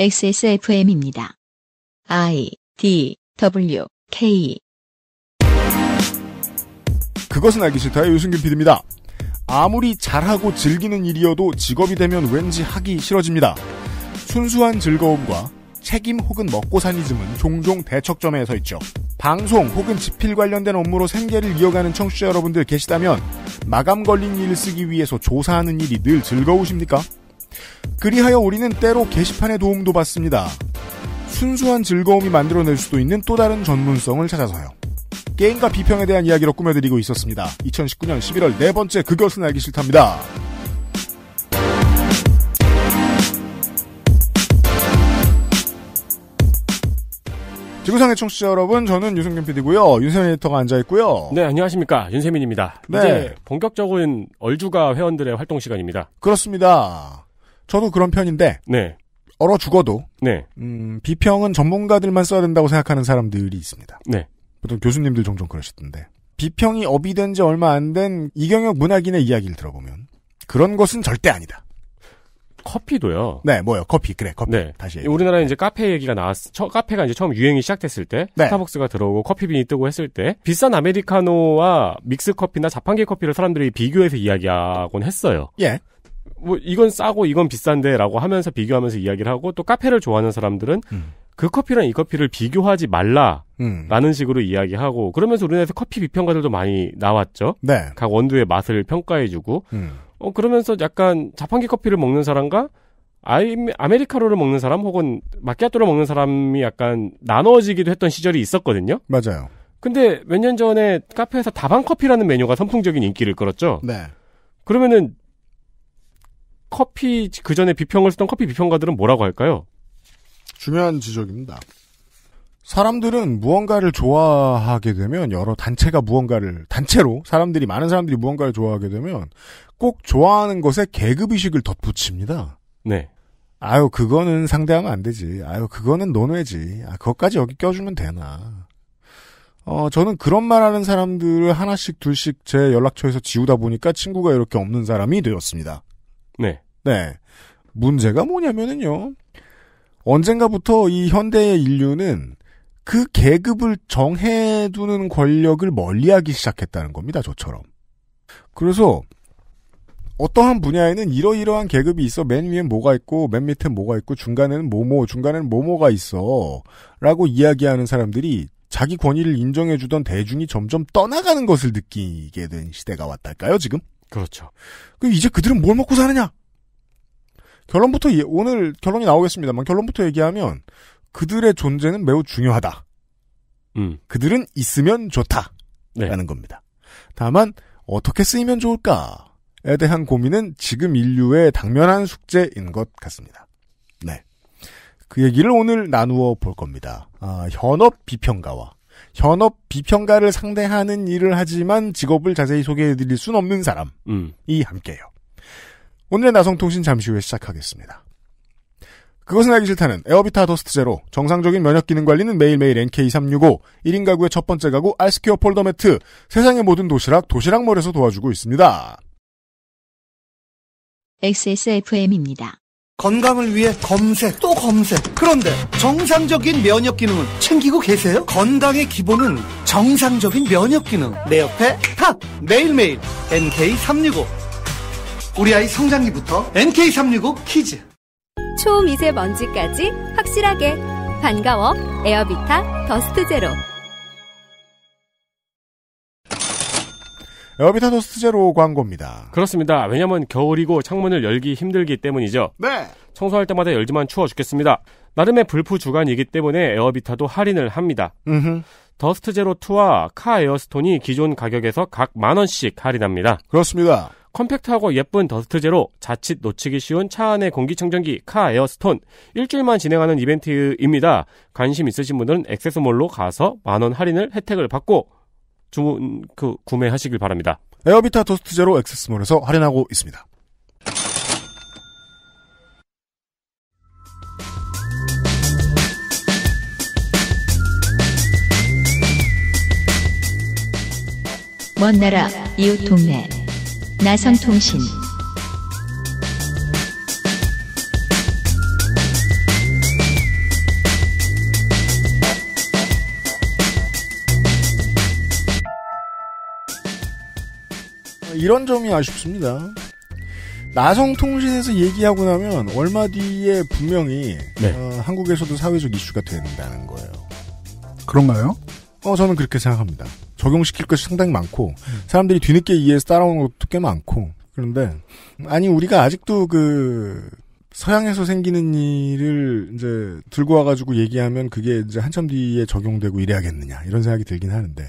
XSFM입니다. I D W K 그것은 알기 싫다의 유승균 PD입니다. 아무리 잘하고 즐기는 일이어도 직업이 되면 왠지 하기 싫어집니다. 순수한 즐거움과 책임 혹은 먹고 사니즘은 종종 대척점에 서 있죠. 방송 혹은 집필 관련된 업무로 생계를 이어가는 청취자 여러분들 계시다면 마감 걸린 일을 쓰기 위해서 조사하는 일이 늘 즐거우십니까? 그리하여 우리는 때로 게시판의 도움도 받습니다. 순수한 즐거움이 만들어낼 수도 있는 또 다른 전문성을 찾아서요. 게임과 비평에 대한 이야기로 꾸며드리고 있었습니다. 2019년 11월 네 번째 그것은 알기 싫답니다. 지구상의 청취자 여러분, 저는 유승균 PD고요. 윤세민 에디터가 앉아있고요. 네, 안녕하십니까. 윤세민입니다. 네. 이제 본격적인 얼주가 회원들의 활동 시간입니다. 그렇습니다. 저도 그런 편인데 네. 얼어 죽어도 네. 음, 비평은 전문가들만 써야 된다고 생각하는 사람들이 있습니다. 네. 보통 교수님들 종종 그러시던데 비평이 업이 된 지 얼마 안 된 이경혁 문학인의 이야기를 들어보면 그런 것은 절대 아니다. 커피도요. 네, 뭐요? 커피 그래, 커피. 네. 다시. 우리나라에 이제 카페 얘기가 나왔. 처, 카페가 이제 처음 유행이 시작됐을 때, 네. 스타벅스가 들어오고 커피빈이 뜨고 했을 때, 비싼 아메리카노와 믹스 커피나 자판기 커피를 사람들이 비교해서 이야기하곤 했어요. 예. 뭐 이건 싸고 이건 비싼데라고 하면서 비교하면서 이야기를 하고 또 카페를 좋아하는 사람들은 음. 그 커피랑 이 커피를 비교하지 말라라는 음. 식으로 이야기하고 그러면서 우리나라에서 커피 비평가들도 많이 나왔죠. 네. 각 원두의 맛을 평가해주고 음. 어 그러면서 약간 자판기 커피를 먹는 사람과 아메리카노를 먹는 사람 혹은 마키아토를 먹는 사람이 약간 나눠지기도 했던 시절이 있었거든요. 맞아요. 근데 몇 년 전에 카페에서 다방 커피라는 메뉴가 선풍적인 인기를 끌었죠. 네. 그러면은 커피 그 전에 비평을 쓰던 커피 비평가들은 뭐라고 할까요? 중요한 지적입니다. 사람들은 무언가를 좋아하게 되면 여러 단체가 무언가를 단체로 사람들이 많은 사람들이 무언가를 좋아하게 되면 꼭 좋아하는 것에 계급 의식을 덧붙입니다. 네. 아유 그거는 상대하면 안 되지. 아유 그거는 논외지. 아 그것까지 여기 껴주면 되나. 어 저는 그런 말하는 사람들을 하나씩 둘씩 제 연락처에서 지우다 보니까 친구가 이렇게 없는 사람이 되었습니다. 네. 네. 문제가 뭐냐면은요. 언젠가부터 이 현대의 인류는 그 계급을 정해두는 권력을 멀리하기 시작했다는 겁니다. 저처럼. 그래서 어떠한 분야에는 이러이러한 계급이 있어 맨 위엔 뭐가 있고 맨 밑엔 뭐가 있고 중간에는 뭐뭐 중간에는 뭐뭐가 있어 라고 이야기하는 사람들이 자기 권위를 인정해주던 대중이 점점 떠나가는 것을 느끼게 된 시대가 왔달까요 지금? 그렇죠. 그럼 이제 그들은 뭘 먹고 사느냐? 결론부터 예, 오늘 결론이 나오겠습니다만 결론부터 얘기하면 그들의 존재는 매우 중요하다. 음. 그들은 있으면 좋다라는 네. 겁니다. 다만 어떻게 쓰이면 좋을까에 대한 고민은 지금 인류의 당면한 숙제인 것 같습니다. 네. 그 얘기를 오늘 나누어 볼 겁니다. 아, 현업 비평가와 현업 비평가를 상대하는 일을 하지만 직업을 자세히 소개해드릴 순 없는 사람이 음. 함께요. 오늘의 나성통신 잠시 후에 시작하겠습니다. 그것은 알기 싫다는 에어비타 더스트 제로 정상적인 면역 기능 관리는 매일매일 NK365 1인 가구의 첫 번째 가구 알스퀘어 폴더 매트 세상의 모든 도시락 도시락몰에서 도와주고 있습니다. XSFM입니다. 건강을 위해 검색 또 검색 그런데 정상적인 면역 기능은 챙기고 계세요? 건강의 기본은 정상적인 면역 기능 내 옆에 탑 매일매일 NK365 우리 아이 성장기부터 NK365 키즈 초미세먼지까지 확실하게 반가워 에어비타 더스트 제로 에어비타 토스트 제로 광고입니다. 그렇습니다. 왜냐면 겨울이고 창문을 열기 힘들기 때문이죠. 네. 청소할 때마다 열지만 추워 죽겠습니다. 나름의 불프 주간이기 때문에 에어비타도 할인을 합니다. 음흠. 더스트 제로 2와 카 에어스톤이 기존 가격에서 각만 원씩 할인합니다. 그렇습니다. 컴팩트하고 예쁜 더스트 제로, 자칫 놓치기 쉬운 차 안의 공기청정기 카 에어스톤 일주일만 진행하는 이벤트입니다. 관심 있으신 분들은 액세스몰로 가서 만원 할인을 혜택을 받고 주문 그 구매하시길 바랍니다. 에어비타 토스트 제로 액세스몰에서 할인하고 있습니다. 먼 나라 이웃 동네 나성통신 이런 점이 아쉽습니다. 나성통신에서 얘기하고 나면 얼마 뒤에 분명히 네. 어, 한국에서도 사회적 이슈가 된다는 거예요. 그런가요? 어, 저는 그렇게 생각합니다. 적용시킬 것이 상당히 많고 음. 사람들이 뒤늦게 이해해서 따라오는 것도 꽤 많고 그런데 아니 우리가 아직도 그 서양에서 생기는 일을 이제 들고 와가지고 얘기하면 그게 이제 한참 뒤에 적용되고 이래야겠느냐 이런 생각이 들긴 하는데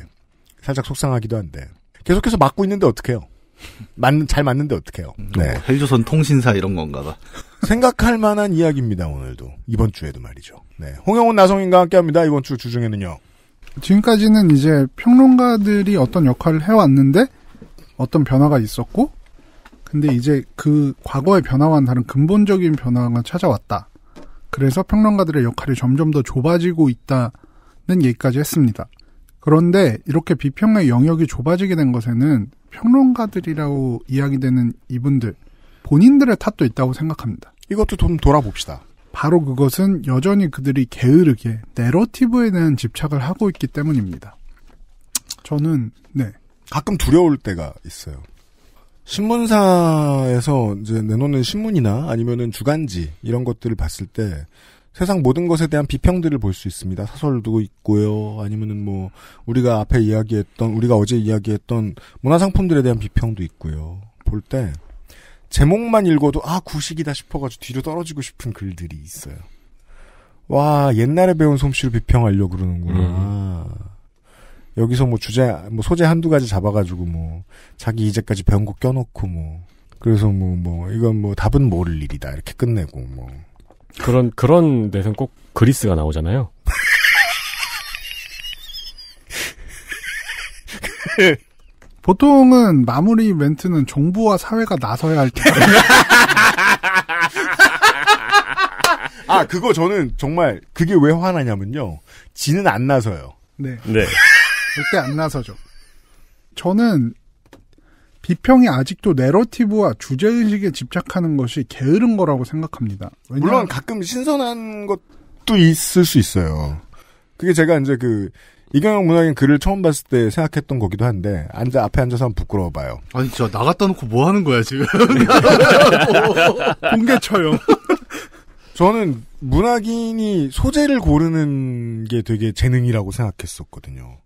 살짝 속상하기도 한데 계속해서 막고 있는데 어떡해요? 맞는 잘 맞는데 어떡해요. 음, 네. 뭐 헬조선 통신사 이런 건가 봐. 생각할 만한 이야기입니다, 오늘도. 이번 주에도 말이죠. 네. 홍영훈 나성인과 함께 합니다. 이번 주 주중에는요. 지금까지는 이제 평론가들이 어떤 역할을 해왔는데 어떤 변화가 있었고 근데 이제 그 과거의 변화와는 다른 근본적인 변화가 찾아왔다. 그래서 평론가들의 역할이 점점 더 좁아지고 있다는 얘기까지 했습니다. 그런데 이렇게 비평의 영역이 좁아지게 된 것에는 평론가들이라고 이야기되는 이분들 본인들의 탓도 있다고 생각합니다. 이것도 좀 돌아봅시다. 바로 그것은 여전히 그들이 게으르게 내러티브에 대한 집착을 하고 있기 때문입니다. 저는 네 가끔 두려울 때가 있어요. 신문사에서 이제 내놓는 신문이나 아니면은 주간지 이런 것들을 봤을 때 세상 모든 것에 대한 비평들을 볼 수 있습니다. 사설도 있고요. 아니면은 뭐 우리가 앞에 이야기했던 우리가 어제 이야기했던 문화 상품들에 대한 비평도 있고요. 볼 때 제목만 읽어도 아 구식이다 싶어가지고 뒤로 떨어지고 싶은 글들이 있어요. 와 옛날에 배운 솜씨로 비평하려고 그러는구나. 음. 여기서 뭐 주제 뭐 소재 한두 가지 잡아가지고 뭐 자기 이제까지 배운 거 껴놓고 뭐 그래서 뭐뭐 뭐 이건 뭐 답은 모를 일이다 이렇게 끝내고 뭐 그런 그런 데는꼭 그리스가 나오잖아요. 보통은 마무리 멘트는 정부와 사회가 나서야 할 때. 아, 그거 저는 정말 그게 왜 화나냐면요. 지는 안 나서요. 네. 네. 절대 안 나서죠. 저는 비평이 아직도 내러티브와 주제의식에 집착하는 것이 게으른 거라고 생각합니다. 물론 가끔 신선한 것도 있을 수 있어요. 그게 제가 이제 그 이경영 문학인 글을 처음 봤을 때 생각했던 거기도 한데 앉아 앞에 앉아서 한 번 부끄러워 봐요. 아니 저 나갔다 놓고 뭐 하는 거야 지금 공개 쳐요. 저는 문학인이 소재를 고르는 게 되게 재능이라고 생각했었거든요.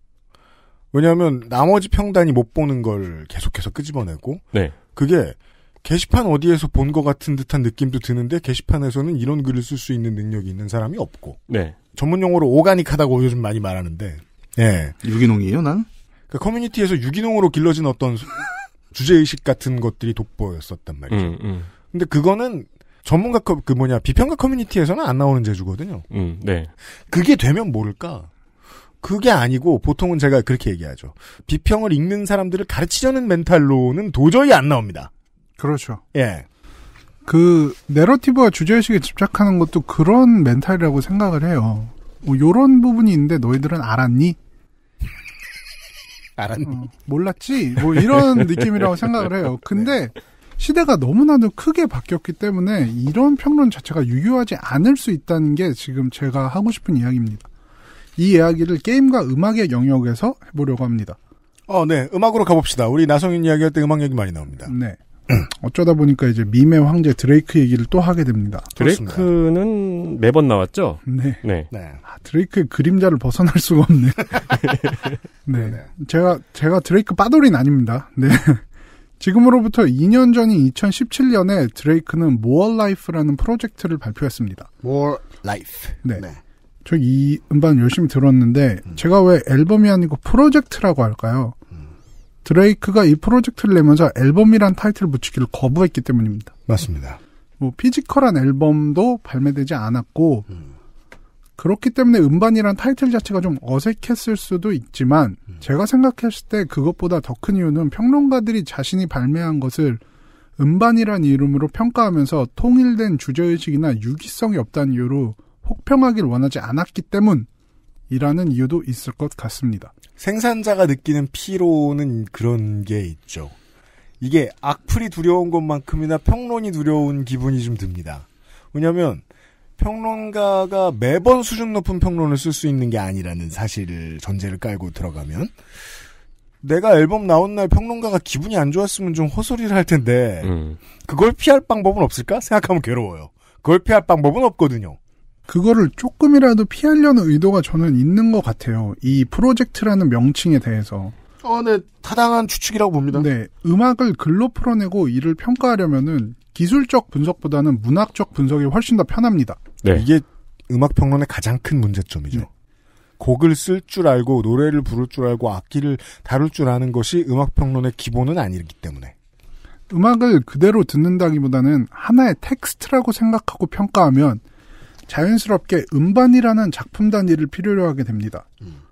왜냐하면 나머지 평단이 못 보는 걸 계속해서 끄집어내고 네. 그게 게시판 어디에서 본 것 같은 듯한 느낌도 드는데 게시판에서는 이런 글을 쓸 수 있는 능력이 있는 사람이 없고 네. 전문 용어로 오가닉하다고 요즘 많이 말하는데 예. 유기농이에요 난? 그러니까 커뮤니티에서 유기농으로 길러진 어떤 주제의식 같은 것들이 돋보였었단 말이죠. 음, 음. 근데 그거는 전문가 그 뭐냐 비평가 커뮤니티에서는 안 나오는 재주거든요. 음, 네. 그게 되면 모를까. 그게 아니고 보통은 제가 그렇게 얘기하죠. 비평을 읽는 사람들을 가르치려는 멘탈로는 도저히 안 나옵니다. 그렇죠. 예. 그 내러티브와 주제의식에 집착하는 것도 그런 멘탈이라고 생각을 해요. 뭐 요런 부분이 있는데 너희들은 알았니? 알았니? 어, 몰랐지? 뭐 이런 느낌이라고 생각을 해요. 근데 시대가 너무나도 크게 바뀌었기 때문에 이런 평론 자체가 유효하지 않을 수 있다는 게 지금 제가 하고 싶은 이야기입니다. 이 이야기를 게임과 음악의 영역에서 해보려고 합니다. 어, 네. 음악으로 가봅시다. 우리 나성인 이야기할 때 음악 얘기 많이 나옵니다. 네. 어쩌다 보니까 이제 밈의 황제 드레이크 얘기를 또 하게 됩니다. 드레이크는 매번 나왔죠? 네. 네. 네. 아, 드레이크 그림자를 벗어날 수가 없네. 네. 네. 제가, 제가 드레이크 빠돌이는 아닙니다. 네. 지금으로부터 2년 전인 2017년에 드레이크는 모어 라이프라는 프로젝트를 발표했습니다. 모어 라이프. 네. 네. 저이 음반 열심히 들었는데 음. 제가 왜 앨범이 아니고 프로젝트라고 할까요? 음. 드레이크가 이 프로젝트를 내면서 앨범이란 타이틀을 붙이기를 거부했기 때문입니다. 맞습니다. 뭐 피지컬한 앨범도 발매되지 않았고 음. 그렇기 때문에 음반이란 타이틀 자체가 좀 어색했을 수도 있지만 음. 제가 생각했을 때 그것보다 더 큰 이유는 평론가들이 자신이 발매한 것을 음반이란 이름으로 평가하면서 통일된 주제의식이나 유기성이 없다는 이유로 혹평하길 원하지 않았기 때문이라는 이유도 있을 것 같습니다. 생산자가 느끼는 피로는 그런 게 있죠. 이게 악플이 두려운 것만큼이나 평론이 두려운 기분이 좀 듭니다. 왜냐하면 평론가가 매번 수준 높은 평론을 쓸 수 있는 게 아니라는 사실을 전제를 깔고 들어가면 내가 앨범 나온 날 평론가가 기분이 안 좋았으면 좀 허소리를 할 텐데 음. 그걸 피할 방법은 없을까 생각하면 괴로워요. 그걸 피할 방법은 없거든요. 그거를 조금이라도 피하려는 의도가 저는 있는 것 같아요. 이 프로젝트라는 명칭에 대해서. 어, 네. 타당한 추측이라고 봅니다. 네. 음악을 글로 풀어내고 이를 평가하려면은 기술적 분석보다는 문학적 분석이 훨씬 더 편합니다. 네. 이게 음악평론의 가장 큰 문제점이죠. 네. 곡을 쓸 줄 알고 노래를 부를 줄 알고 악기를 다룰 줄 아는 것이 음악평론의 기본은 아니기 때문에. 음악을 그대로 듣는다기보다는 하나의 텍스트라고 생각하고 평가하면 자연스럽게 음반이라는 작품 단위를 필요로 하게 됩니다. 음.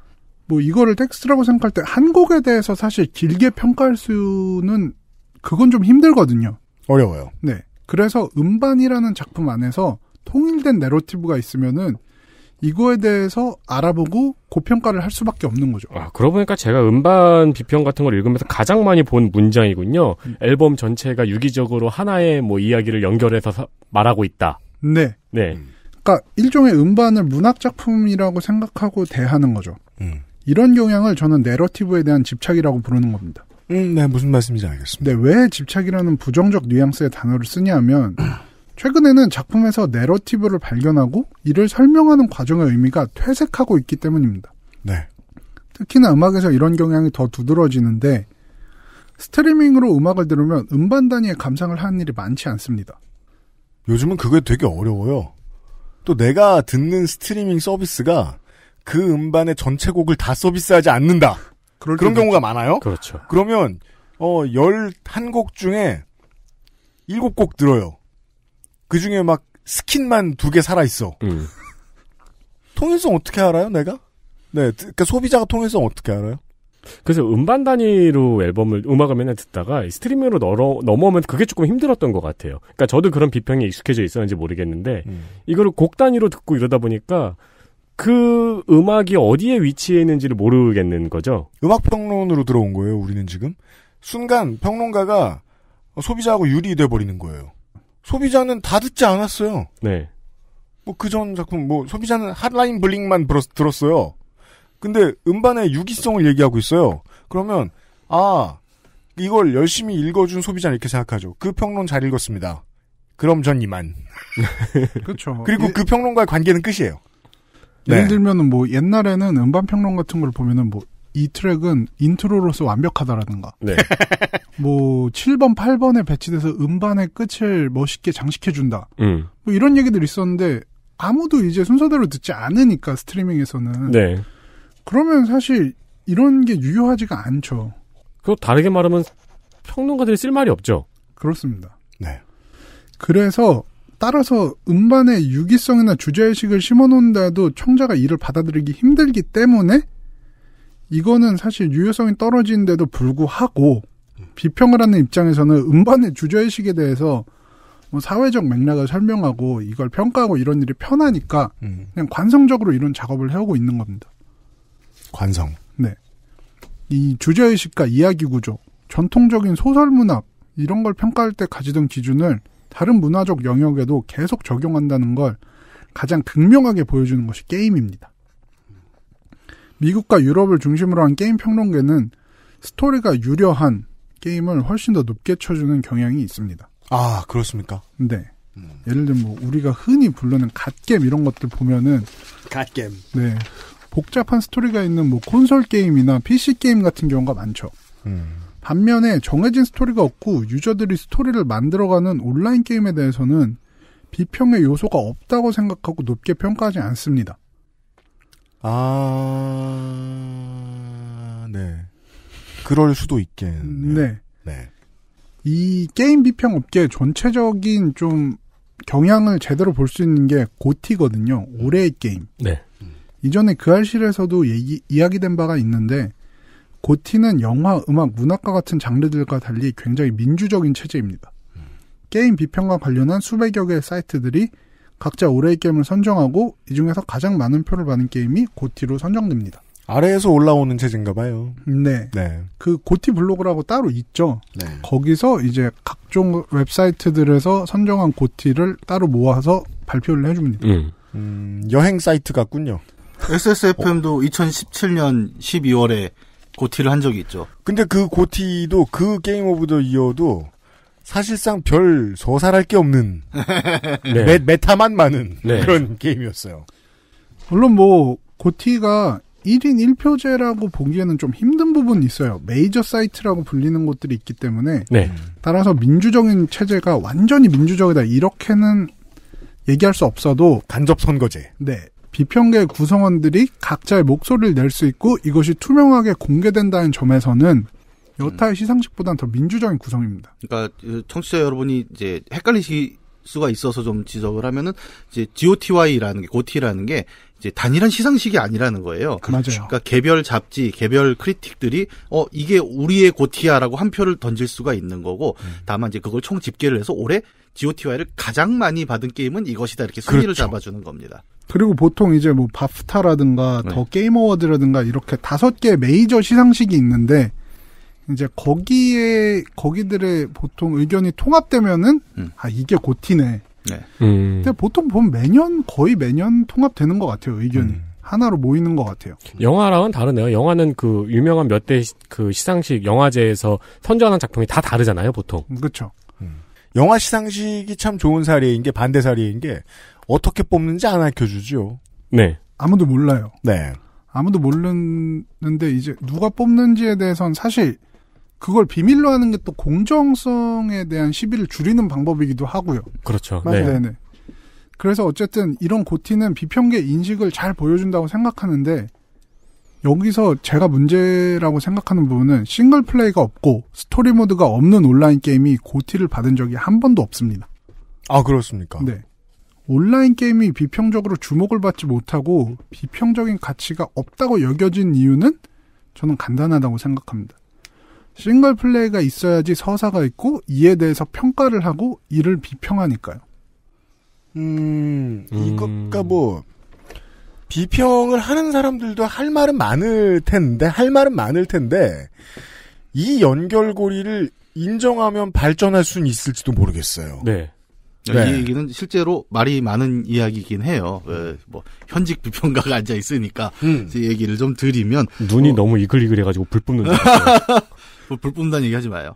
뭐 이거를 텍스트라고 생각할 때 한 곡에 대해서 사실 길게 평가할 수는 그건 좀 힘들거든요. 어려워요. 네. 그래서 음반이라는 작품 안에서 통일된 내러티브가 있으면은 이거에 대해서 알아보고 고평가를 할 수밖에 없는 거죠. 아, 그러고 보니까 제가 음반 비평 같은 걸 읽으면서 가장 많이 본 문장이군요. 음. 앨범 전체가 유기적으로 하나의 뭐 이야기를 연결해서 말하고 있다. 네. 네. 음. 그러니까 일종의 음반을 문학 작품이라고 생각하고 대하는 거죠. 음. 이런 경향을 저는 내러티브에 대한 집착이라고 부르는 겁니다. 음, 네, 무슨 말씀인지 알겠습니다. 네, 왜 집착이라는 부정적 뉘앙스의 단어를 쓰냐면 최근에는 작품에서 내러티브를 발견하고 이를 설명하는 과정의 의미가 퇴색하고 있기 때문입니다. 네. 특히나 음악에서 이런 경향이 더 두드러지는데 스트리밍으로 음악을 들으면 음반 단위의 감상을 하는 일이 많지 않습니다. 요즘은 그게 되게 어려워요. 또 내가 듣는 스트리밍 서비스가 그 음반의 전체 곡을 다 서비스하지 않는다. 그런 경우가 있죠. 많아요. 그렇죠. 그러면 어 열한 곡 중에 일곱 곡 들어요. 그 중에 막 스킨만 두 개 살아 있어. 음. 통일성 어떻게 알아요, 내가? 네, 그러니까 소비자가 통일성 어떻게 알아요? 그래서 음반 단위로 앨범을 음악을 맨날 듣다가 스트리밍으로 넘어, 넘어오면 그게 조금 힘들었던 것 같아요. 그러니까 저도 그런 비평에 익숙해져 있었는지 모르겠는데 음. 이거를 곡 단위로 듣고 이러다 보니까 그 음악이 어디에 위치해 있는지를 모르겠는 거죠. 음악 평론으로 들어온 거예요. 우리는 지금 순간 평론가가 소비자하고 유리돼 버리는 거예요. 소비자는 다 듣지 않았어요. 네. 뭐 그 전 작품 뭐 소비자는 핫라인 블링만 들었어요. 근데 음반의 유기성을 얘기하고 있어요. 그러면 아 이걸 열심히 읽어준 소비자는 이렇게 생각하죠. 그 평론 잘 읽었습니다. 그럼 전 이만. 그렇죠. 그리고 예. 그 평론과의 관계는 끝이에요. 예를 네. 들면은 뭐 옛날에는 음반 평론 같은 걸 보면은 뭐 이 트랙은 인트로로서 완벽하다라든가. 네. 뭐 7번, 8번에 배치돼서 음반의 끝을 멋있게 장식해 준다. 음. 뭐 이런 얘기들 있었는데 아무도 이제 순서대로 듣지 않으니까 스트리밍에서는 네. 그러면 사실 이런 게 유효하지가 않죠. 그거 다르게 말하면 평론가들이 쓸 말이 없죠. 그렇습니다. 네. 그래서 따라서 음반에 유기성이나 주제의식을 심어놓는다도 청자가 이를 받아들이기 힘들기 때문에 이거는 사실 유효성이 떨어지는데도 불구하고 비평을 하는 입장에서는 음반의 주제의식에 대해서 뭐 사회적 맥락을 설명하고 이걸 평가하고 이런 일이 편하니까 음. 그냥 관성적으로 이런 작업을 해오고 있는 겁니다. 관성. 네. 이 주제의식과 이야기구조, 전통적인 소설문학, 이런 걸 평가할 때 가지던 기준을 다른 문화적 영역에도 계속 적용한다는 걸 가장 극명하게 보여주는 것이 게임입니다. 미국과 유럽을 중심으로 한 게임 평론계는 스토리가 유려한 게임을 훨씬 더 높게 쳐주는 경향이 있습니다. 아, 그렇습니까? 네. 음. 예를 들면 뭐 우리가 흔히 부르는 갓겜 이런 것들 보면은 갓겜. 네. 복잡한 스토리가 있는 뭐 콘솔 게임이나 PC 게임 같은 경우가 많죠. 음. 반면에 정해진 스토리가 없고 유저들이 스토리를 만들어가는 온라인 게임에 대해서는 비평의 요소가 없다고 생각하고 높게 평가하지 않습니다. 아, 네. 그럴 수도 있겠네요. 네. 네. 이 게임 비평 업계 전체적인 좀 경향을 제대로 볼 수 있는 게 고티거든요. 올해의 게임. 네. 이전에 그 알실에서도 얘기, 이야기된 바가 있는데 고티는 영화, 음악, 문학과 같은 장르들과 달리 굉장히 민주적인 체제입니다. 게임 비평과 관련한 수백여 개의 사이트들이 각자 올해의 게임을 선정하고 이 중에서 가장 많은 표를 받은 게임이 고티로 선정됩니다. 아래에서 올라오는 체제인가 봐요. 네. 네. 그 고티 블로그라고 따로 있죠. 네. 거기서 이제 각종 웹사이트들에서 선정한 고티를 따로 모아서 발표를 해줍니다. 음. 음, 여행 사이트 같군요. SSFM도 어. 2017년 12월에 고티를 한 적이 있죠. 근데 그 고티도 그 게임 오브 더 이어도 사실상 별 소살할 게 없는 네. 메, 메타만 많은 네. 그런 게임이었어요. 물론 뭐 고티가 1인 1표제라고 보기에는 좀 힘든 부분이 있어요. 메이저 사이트라고 불리는 곳들이 있기 때문에 네. 따라서 민주적인 체제가 완전히 민주적이다 이렇게는 얘기할 수 없어도 간접 선거제. 네. 비평계 구성원들이 각자의 목소리를 낼 수 있고 이것이 투명하게 공개된다는 점에서는 여타의 음. 시상식보다는 더 민주적인 구성입니다. 그러니까 그 청취자 여러분이 이제 헷갈리시 수가 있어서 좀 지적을 하면은 이제 GOTY라는 게 고티라는 게 이제 단일한 시상식이 아니라는 거예요. 맞아요. 그러니까 개별 잡지, 개별 크리틱들이 어 이게 우리의 고티아라고 한 표를 던질 수가 있는 거고 음. 다만 이제 그걸 총 집계를 해서 올해 GOTY를 가장 많이 받은 게임은 이것이다 이렇게 순위를 그렇죠. 잡아주는 겁니다. 그리고 보통 이제 뭐 바프타라든가 네. 더 게임 어워드라든가 이렇게 다섯 개 메이저 시상식이 있는데 이제 거기에 거기들의 보통 의견이 통합되면은 음. 아 이게 고티네 네. 음. 근데 보통 보면 매년 거의 매년 통합되는 것 같아요 의견이. 음. 하나로 모이는 것 같아요. 영화랑은 다르네요. 영화는 그 유명한 몇 대 그 시상식 영화제에서 선정는 작품이 다 다르잖아요, 보통. 음, 그렇죠. 음. 영화 시상식이 참 좋은 사례인 게 반대 사례인 게 어떻게 뽑는지 안 알려주죠. 네. 아무도 몰라요. 네. 아무도 모르는데 이제 누가 뽑는지에 대해서는 사실 그걸 비밀로 하는 게 또 공정성에 대한 시비를 줄이는 방법이기도 하고요. 그렇죠. 맞아요. 네. 네 그래서 어쨌든 이런 고티는 비평계 인식을 잘 보여준다고 생각하는데 여기서 제가 문제라고 생각하는 부분은 싱글 플레이가 없고 스토리 모드가 없는 온라인 게임이 고티를 받은 적이 한 번도 없습니다. 아 그렇습니까? 네. 온라인 게임이 비평적으로 주목을 받지 못하고 비평적인 가치가 없다고 여겨진 이유는 저는 간단하다고 생각합니다. 싱글 플레이가 있어야지 서사가 있고 이에 대해서 평가를 하고 이를 비평하니까요. 음, 음. 이거가 뭐 비평을 하는 사람들도 할 말은 많을 텐데 할 말은 많을 텐데 이 연결고리를 인정하면 발전할 수는 있을지도 모르겠어요. 네. 네. 네. 이 얘기는 실제로 말이 많은 이야기긴 이 해요. 뭐 현직 비평가가 앉아 있으니까 음. 얘기를 좀 드리면 눈이 어, 너무 이글이글해가지고 불붙는다 불 뿜다는 얘기 하지 마요.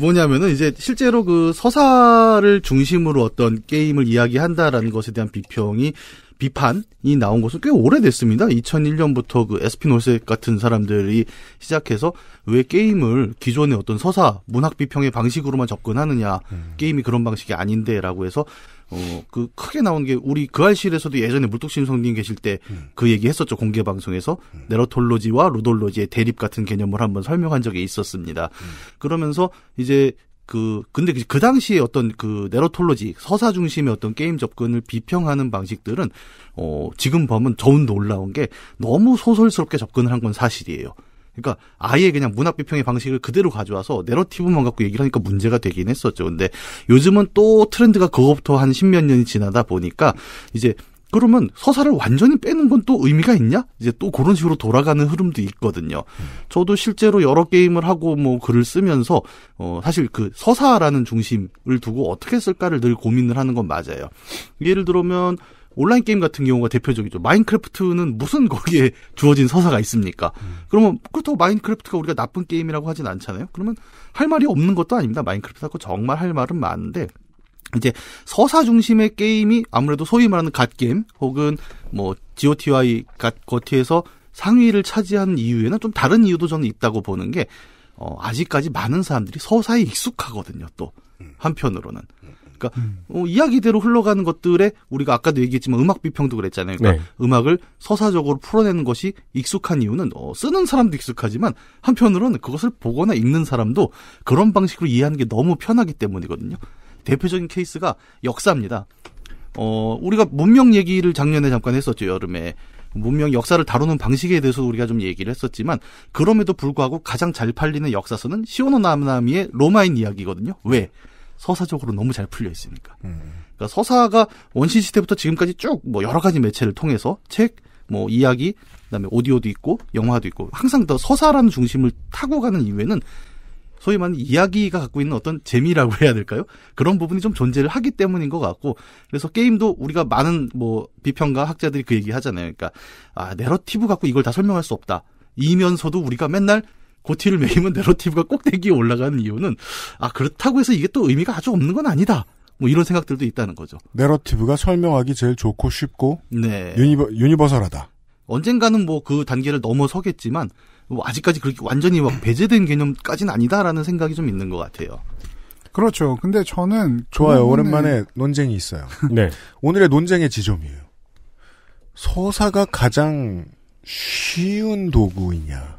뭐냐면은 이제 실제로 그 서사를 중심으로 어떤 게임을 이야기한다라는 것에 대한 비평이 비판이 나온 것은 꽤 오래됐습니다. 2001년부터 그 에스피노셋 같은 사람들이 시작해서 왜 게임을 기존의 어떤 서사 문학 비평의 방식으로만 접근하느냐 음. 게임이 그런 방식이 아닌데라고 해서 어, 그 크게 나온 게 우리 그 알실에서도 예전에 물뚝심성님 계실 때그 음. 그 얘기 했었죠. 공개 방송에서 음. 네로톨로지와 루돌로지의 대립 같은 개념을 한번 설명한 적이 있었습니다. 음. 그러면서 이제 그 근데 그, 그 당시에 어떤 그 네로톨로지 서사 중심의 어떤 게임 접근을 비평하는 방식들은 어 지금 보면 저는 놀라운 게 너무 소설스럽게 접근을 한 건 사실이에요. 그러니까 아예 그냥 문학 비평의 방식을 그대로 가져와서 내러티브만 갖고 얘기를 하니까 문제가 되긴 했었죠. 근데 요즘은 또 트렌드가 그것부터 한 십몇 년이 지나다 보니까 이제 그러면 서사를 완전히 빼는 건 또 의미가 있냐? 이제 또 그런 식으로 돌아가는 흐름도 있거든요. 음. 저도 실제로 여러 게임을 하고 뭐 글을 쓰면서 어 사실 그 서사라는 중심을 두고 어떻게 쓸까를 늘 고민을 하는 건 맞아요. 예를 들면 온라인 게임 같은 경우가 대표적이죠. 마인크래프트는 무슨 거기에 주어진 서사가 있습니까? 음. 그러면 그렇다고 마인크래프트가 우리가 나쁜 게임이라고 하진 않잖아요. 그러면 할 말이 없는 것도 아닙니다. 마인크래프트하고 정말 할 말은 많은데 이제 서사 중심의 게임이 아무래도 소위 말하는 갓 게임 혹은 뭐 GOTY 갓 거티에서 상위를 차지한 이유에는 좀 다른 이유도 저는 있다고 보는 게 어, 아직까지 많은 사람들이 서사에 익숙하거든요. 또 한편으로는 그러니까 음. 어, 이야기대로 흘러가는 것들에 우리가 아까도 얘기했지만 음악 비평도 그랬잖아요. 그러니까 네. 음악을 서사적으로 풀어내는 것이 익숙한 이유는 어, 쓰는 사람도 익숙하지만 한편으로는 그것을 보거나 읽는 사람도 그런 방식으로 이해하는 게 너무 편하기 때문이거든요. 대표적인 케이스가 역사입니다. 어, 우리가 문명 얘기를 작년에 잠깐 했었죠, 여름에. 문명 역사를 다루는 방식에 대해서 우리가 좀 얘기를 했었지만 그럼에도 불구하고 가장 잘 팔리는 역사서는 시오노 나미나미의 로마인 이야기거든요. 왜? 서사적으로 너무 잘 풀려 있으니까. 음. 그러니까 서사가 원시 시대부터 지금까지 쭉 뭐 여러 가지 매체를 통해서 책, 뭐 이야기, 그다음에 오디오도 있고 영화도 있고 항상 더 서사라는 중심을 타고 가는 이유에는 소위 말하는 이야기가 갖고 있는 어떤 재미라고 해야 될까요? 그런 부분이 좀 존재를 하기 때문인 것 같고 그래서 게임도 우리가 많은 뭐 비평가 학자들이 그 얘기 하잖아요. 그러니까 아 내러티브 갖고 이걸 다 설명할 수 없다. 이면서도 우리가 맨날 고티를 매이면 내러티브가 꼭대기에 올라가는 이유는 아 그렇다고 해서 이게 또 의미가 아주 없는 건 아니다. 뭐 이런 생각들도 있다는 거죠. 내러티브가 설명하기 제일 좋고 쉽고 네. 유니버, 유니버설하다. 언젠가는 뭐 그 단계를 넘어서겠지만 뭐 아직까지 그렇게 완전히 막 배제된 개념까지는 아니다라는 생각이 좀 있는 것 같아요. 그렇죠. 근데 저는 좋아요. 그 오랜만에 네. 논쟁이 있어요. 네. 오늘의 논쟁의 지점이에요. 서사가 가장 쉬운 도구이냐?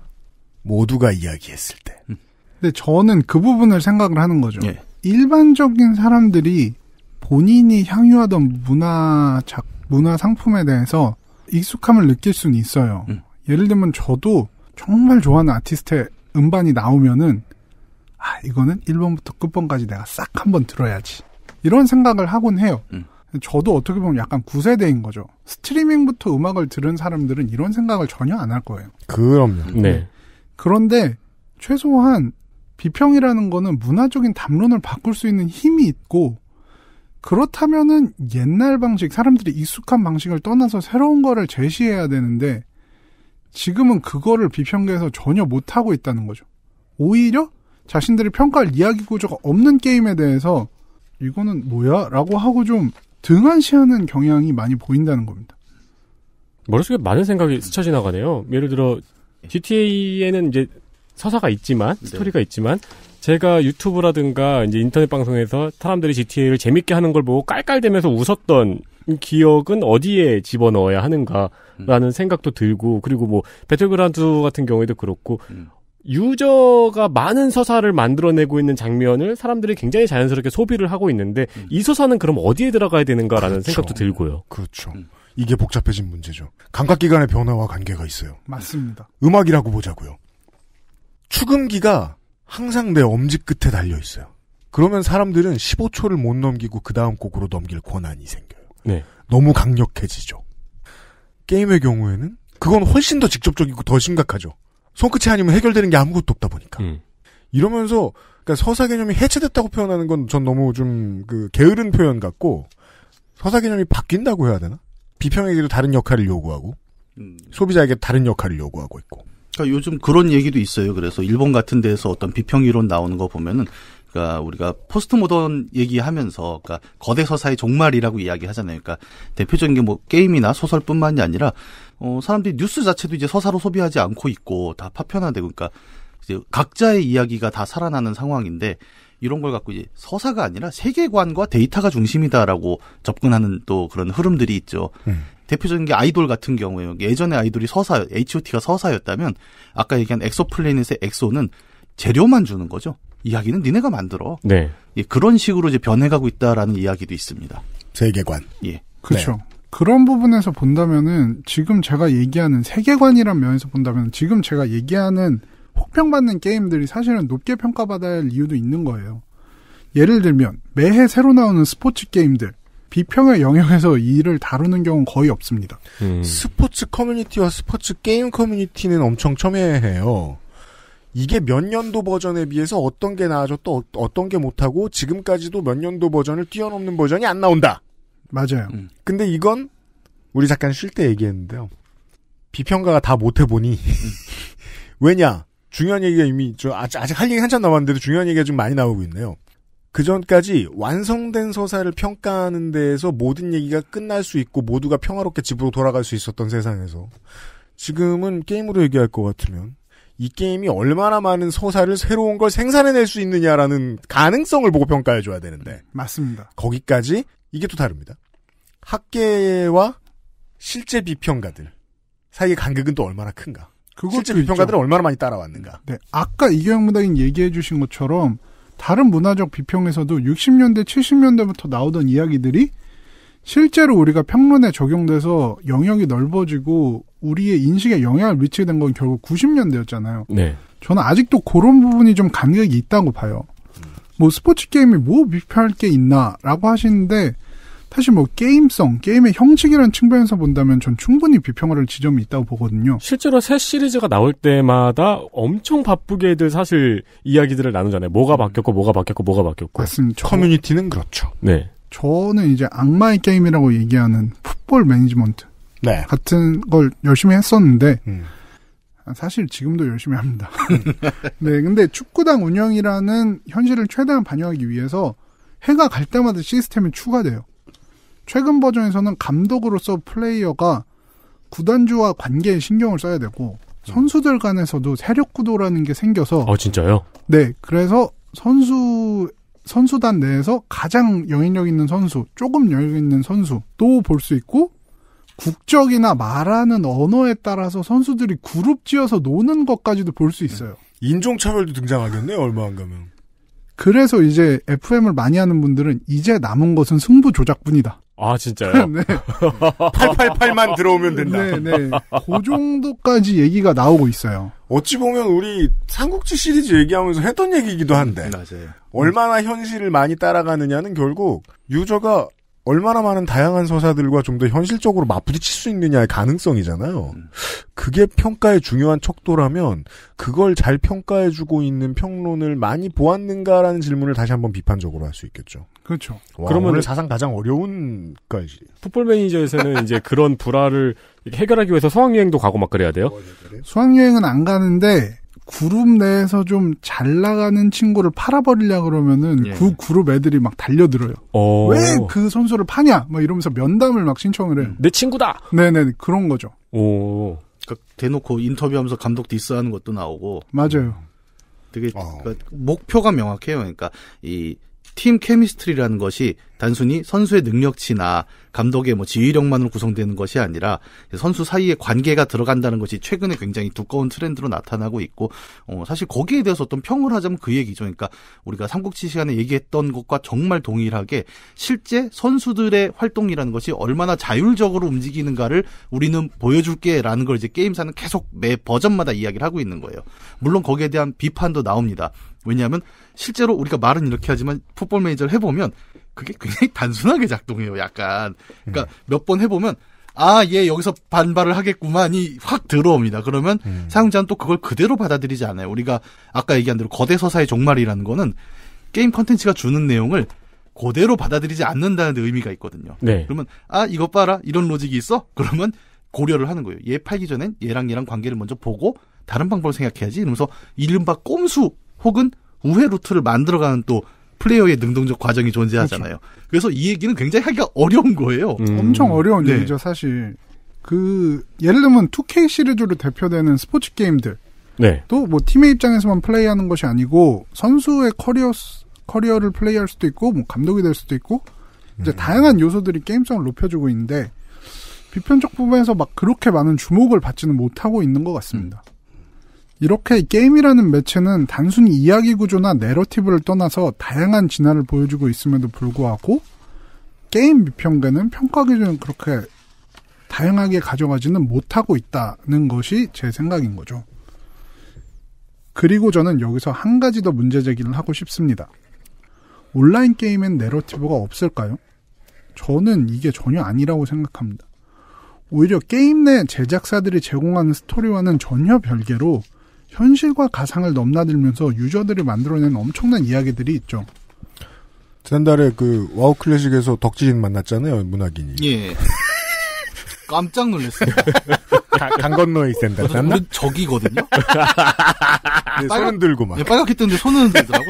모두가 이야기했을 때. 음. 근데 저는 그 부분을 생각을 하는 거죠. 예. 일반적인 사람들이 본인이 향유하던 문화 작 문화 상품에 대해서 익숙함을 느낄 수는 있어요. 음. 예를 들면 저도 정말 좋아하는 아티스트의 음반이 나오면은 아 이거는 1번부터 끝번까지 내가 싹 한번 들어야지 이런 생각을 하곤 해요. 음. 저도 어떻게 보면 약간 구세대인 거죠. 스트리밍부터 음악을 들은 사람들은 이런 생각을 전혀 안 할 거예요. 그럼요. 네. 그런데 최소한 비평이라는 거는 문화적인 담론을 바꿀 수 있는 힘이 있고 그렇다면은 옛날 방식, 사람들이 익숙한 방식을 떠나서 새로운 거를 제시해야 되는데 지금은 그거를 비평계에서 전혀 못하고 있다는 거죠. 오히려 자신들이 평가할 이야기 구조가 없는 게임에 대해서 이거는 뭐야? 라고 하고 좀 등한시하는 경향이 많이 보인다는 겁니다. 머릿속에 많은 생각이 스쳐 지나가네요. 예를 들어 GTA에는 이제 서사가 있지만 네. 스토리가 있지만 제가 유튜브라든가 이제 인터넷 방송에서 사람들이 GTA를 재밌게 하는 걸 보고 깔깔대면서 웃었던 기억은 어디에 집어넣어야 하는가라는 음. 생각도 들고 그리고 뭐 배틀그라운드 같은 경우에도 그렇고 음. 유저가 많은 서사를 만들어내고 있는 장면을 사람들이 굉장히 자연스럽게 소비를 하고 있는데 음. 이 서사는 그럼 어디에 들어가야 되는가라는 그렇죠. 생각도 들고요. 그렇죠. 음. 이게 복잡해진 문제죠. 감각기관의 변화와 관계가 있어요. 맞습니다. 음악이라고 보자고요. 추금기가 항상 내 엄지 끝에 달려 있어요. 그러면 사람들은 15초를 못 넘기고 그 다음 곡으로 넘길 권한이 생겨요. 네. 너무 강력해지죠. 게임의 경우에는 그건 훨씬 더 직접적이고 더 심각하죠. 손끝이 아니면 해결되는 게 아무것도 없다 보니까. 음. 이러면서 그러니까 서사 개념이 해체됐다고 표현하는 건 전 너무 좀 그 게으른 표현 같고 서사 개념이 바뀐다고 해야 되나? 비평에게도 다른 역할을 요구하고 음. 소비자에게 다른 역할을 요구하고 있고. 그러니까 요즘 그런 얘기도 있어요. 그래서 일본 같은 데서 어떤 비평 이론 나오는 거 보면은 그러니까 우리가 포스트 모던 얘기하면서 그러니까 거대 서사의 종말이라고 이야기하잖아요. 그러니까 대표적인 게 뭐 게임이나 소설뿐만이 아니라 어 사람들이 뉴스 자체도 이제 서사로 소비하지 않고 있고 다 파편화되고 그러니까 이제 각자의 이야기가 다 살아나는 상황인데 이런 걸 갖고 이제 서사가 아니라 세계관과 데이터가 중심이다라고 접근하는 또 그런 흐름들이 있죠. 음. 대표적인 게 아이돌 같은 경우에요. 예전에 아이돌이 서사, H.O.T.가 서사였다면 아까 얘기한 엑소플래닛의 엑소는 재료만 주는 거죠. 이야기는 니네가 만들어. 네. 예, 그런 식으로 이제 변해가고 있다라는 이야기도 있습니다. 세계관. 예. 그렇죠. 네. 그런 부분에서 본다면은 지금 제가 얘기하는 세계관이란 면에서 본다면 지금 제가 얘기하는 혹평받는 게임들이 사실은 높게 평가받아야 할 이유도 있는 거예요. 예를 들면 매해 새로 나오는 스포츠 게임들 비평의 영역에서 이 일을 다루는 경우는 거의 없습니다. 음. 스포츠 커뮤니티와 스포츠 게임 커뮤니티는 엄청 첨예해요. 이게 몇 년도 버전에 비해서 어떤 게 나아졌고 어, 어떤 게 못하고 지금까지도 몇 년도 버전을 뛰어넘는 버전이 안 나온다. 맞아요. 음. 근데 이건 우리 잠깐 쉴 때 얘기했는데요. 비평가가 다 못해보니 음. 왜냐 중요한 얘기가 이미 저 아직, 아직 할 얘기 한참 남았는데도 중요한 얘기가 좀 많이 나오고 있네요. 그 전까지 완성된 서사를 평가하는 데에서 모든 얘기가 끝날 수 있고 모두가 평화롭게 집으로 돌아갈 수 있었던 세상에서 지금은 게임으로 얘기할 것 같으면 이 게임이 얼마나 많은 서사를 새로운 걸 생산해낼 수 있느냐라는 가능성을 보고 평가해줘야 되는데 맞습니다. 거기까지 이게 또 다릅니다. 학계와 실제 비평가들 사이의 간격은 또 얼마나 큰가. 실제 비평가들은 얼마나 많이 따라왔는가. 네, 아까 이경영 문학인 얘기해주신 것처럼 다른 문화적 비평에서도 60년대, 70년대부터 나오던 이야기들이 실제로 우리가 평론에 적용돼서 영역이 넓어지고 우리의 인식에 영향을 미치게 된 건 결국 90년대였잖아요. 네. 저는 아직도 그런 부분이 좀 간격이 있다고 봐요. 뭐 스포츠 게임이 뭐 비평할 게 있나라고 하시는데 사실 뭐 게임성, 게임의 형식이라는 측면에서 본다면 전 충분히 비평할 지점이 있다고 보거든요. 실제로 새 시리즈가 나올 때마다 엄청 바쁘게들 사실 이야기들을 나누잖아요. 뭐가 음. 바뀌었고, 뭐가 바뀌었고, 뭐가 바뀌었고. 맞습니다. 커뮤니티는 그렇죠. 네. 저는 이제 악마의 게임이라고 얘기하는 풋볼 매니지먼트 네. 같은 걸 열심히 했었는데 음. 사실 지금도 열심히 합니다. 네, 근데 축구당 운영이라는 현실을 최대한 반영하기 위해서 해가 갈 때마다 시스템이 추가돼요. 최근 버전에서는 감독으로서 플레이어가 구단주와 관계에 신경을 써야 되고 선수들 간에서도 세력 구도라는 게 생겨서 어 진짜요? 네 그래서 선수 선수단 내에서 가장 영향력 있는 선수 조금 영향 력 있는 선수도 볼 수 있고 국적이나 말하는 언어에 따라서 선수들이 그룹 지어서 노는 것까지도 볼 수 있어요. 인종차별도 등장하겠네요 얼마 안 가면. 그래서 이제 FM을 많이 하는 분들은 이제 남은 것은 승부 조작뿐이다. 아, 진짜요? 네. 888만 들어오면 된다. 네, 네. 그 정도까지 얘기가 나오고 있어요. 어찌 보면 우리 삼국지 시리즈 얘기하면서 했던 얘기이기도 한데. 음, 맞아요. 얼마나 현실을 많이 따라가느냐는 결국 유저가 얼마나 많은 다양한 서사들과 좀 더 현실적으로 맞부딪힐 수 있느냐의 가능성이잖아요. 음. 그게 평가의 중요한 척도라면 그걸 잘 평가해주고 있는 평론을 많이 보았는가라는 질문을 다시 한번 비판적으로 할 수 있겠죠. 그렇죠. 와, 그러면 오늘 사상 가장 어려운 까지. 풋볼 매니저에서는 이제 그런 불화를 해결하기 위해서 수학여행도 가고 막 그래야 돼요. 수학여행은 어, 네, 안 가는데 그룹 내에서 좀 잘 나가는 친구를 팔아버리려 그러면은 예. 그 그룹 애들이 막 달려들어요. 어. 왜그 선수를 파냐? 막 이러면서 면담을 막 신청을 해요. 내 친구다. 네네 그런 거죠. 오. 그러니까 대놓고 인터뷰하면서 감독 디스하는 것도 나오고. 맞아요. 되게 어. 그러니까 목표가 명확해요. 그러니까 이팀 케미스트리라는 것이 단순히 선수의 능력치나 감독의 뭐 지휘력만으로 구성되는 것이 아니라 선수 사이에 관계가 들어간다는 것이 최근에 굉장히 두꺼운 트렌드로 나타나고 있고 어, 사실 거기에 대해서 어떤 평을 하자면 그 얘기죠. 그러니까 우리가 삼국지 시간에 얘기했던 것과 정말 동일하게 실제 선수들의 활동이라는 것이 얼마나 자율적으로 움직이는가를 우리는 보여줄게라는 걸 이제 게임사는 계속 매 버전마다 이야기를 하고 있는 거예요. 물론 거기에 대한 비판도 나옵니다. 왜냐하면 실제로 우리가 말은 이렇게 하지만 풋볼 매니저를 해보면 그게 굉장히 단순하게 작동해요. 약간 그러니까 음. 예. 몇번 해보면 아, 얘 여기서 반발을 하겠구만이 확 들어옵니다. 그러면 음. 사용자는 또 그걸 그대로 받아들이지 않아요. 우리가 아까 얘기한 대로 거대 서사의 종말이라는 거는 게임 컨텐츠가 주는 내용을 그대로 받아들이지 않는다는 의미가 있거든요. 네. 그러면 아, 이것 봐라. 이런 로직이 있어? 그러면 고려를 하는 거예요. 얘 팔기 전엔 얘랑 얘랑 관계를 먼저 보고 다른 방법을 생각해야지. 이러면서 이른바 꼼수 혹은 우회 루트를 만들어가는 또 플레이어의 능동적 과정이 존재하잖아요. 그렇 그래서이 얘기는 굉장히 하기가 어려운 거예요. 음. 엄청 어려운 네. 얘기죠, 사실. 그 예를 들면 2K 시리즈로 대표되는 스포츠 게임들. 네. 또뭐 팀의 입장에서만 플레이하는 것이 아니고 선수의 커리어 커리어를 플레이할 수도 있고 뭐 감독이 될 수도 있고 이제 음. 다양한 요소들이 게임성을 높여주고 있는데 비편적 부분에서 막 그렇게 많은 주목을 받지는 못하고 있는 것 같습니다. 음. 이렇게 게임이라는 매체는 단순히 이야기 구조나 내러티브를 떠나서 다양한 진화를 보여주고 있음에도 불구하고 게임 미평가는 평가 기준은 그렇게 다양하게 가져가지는 못하고 있다는 것이 제 생각인 거죠. 그리고 저는 여기서 한 가지 더 문제 제기를 하고 싶습니다. 온라인 게임엔 내러티브가 없을까요? 저는 이게 전혀 아니라고 생각합니다. 오히려 게임 내 제작사들이 제공하는 스토리와는 전혀 별개로 현실과 가상을 넘나들면서 유저들이 만들어낸 엄청난 이야기들이 있죠. 지난달에 그 와우 클래식에서 덕지인 만났잖아요, 문학인이. 예. 깜짝 놀랐어요. 강, 건너에 있센다. 우리 적이거든요. 네, 손은 들고 막. 예, 네, 빨갛게 뜨데 손은 들더라고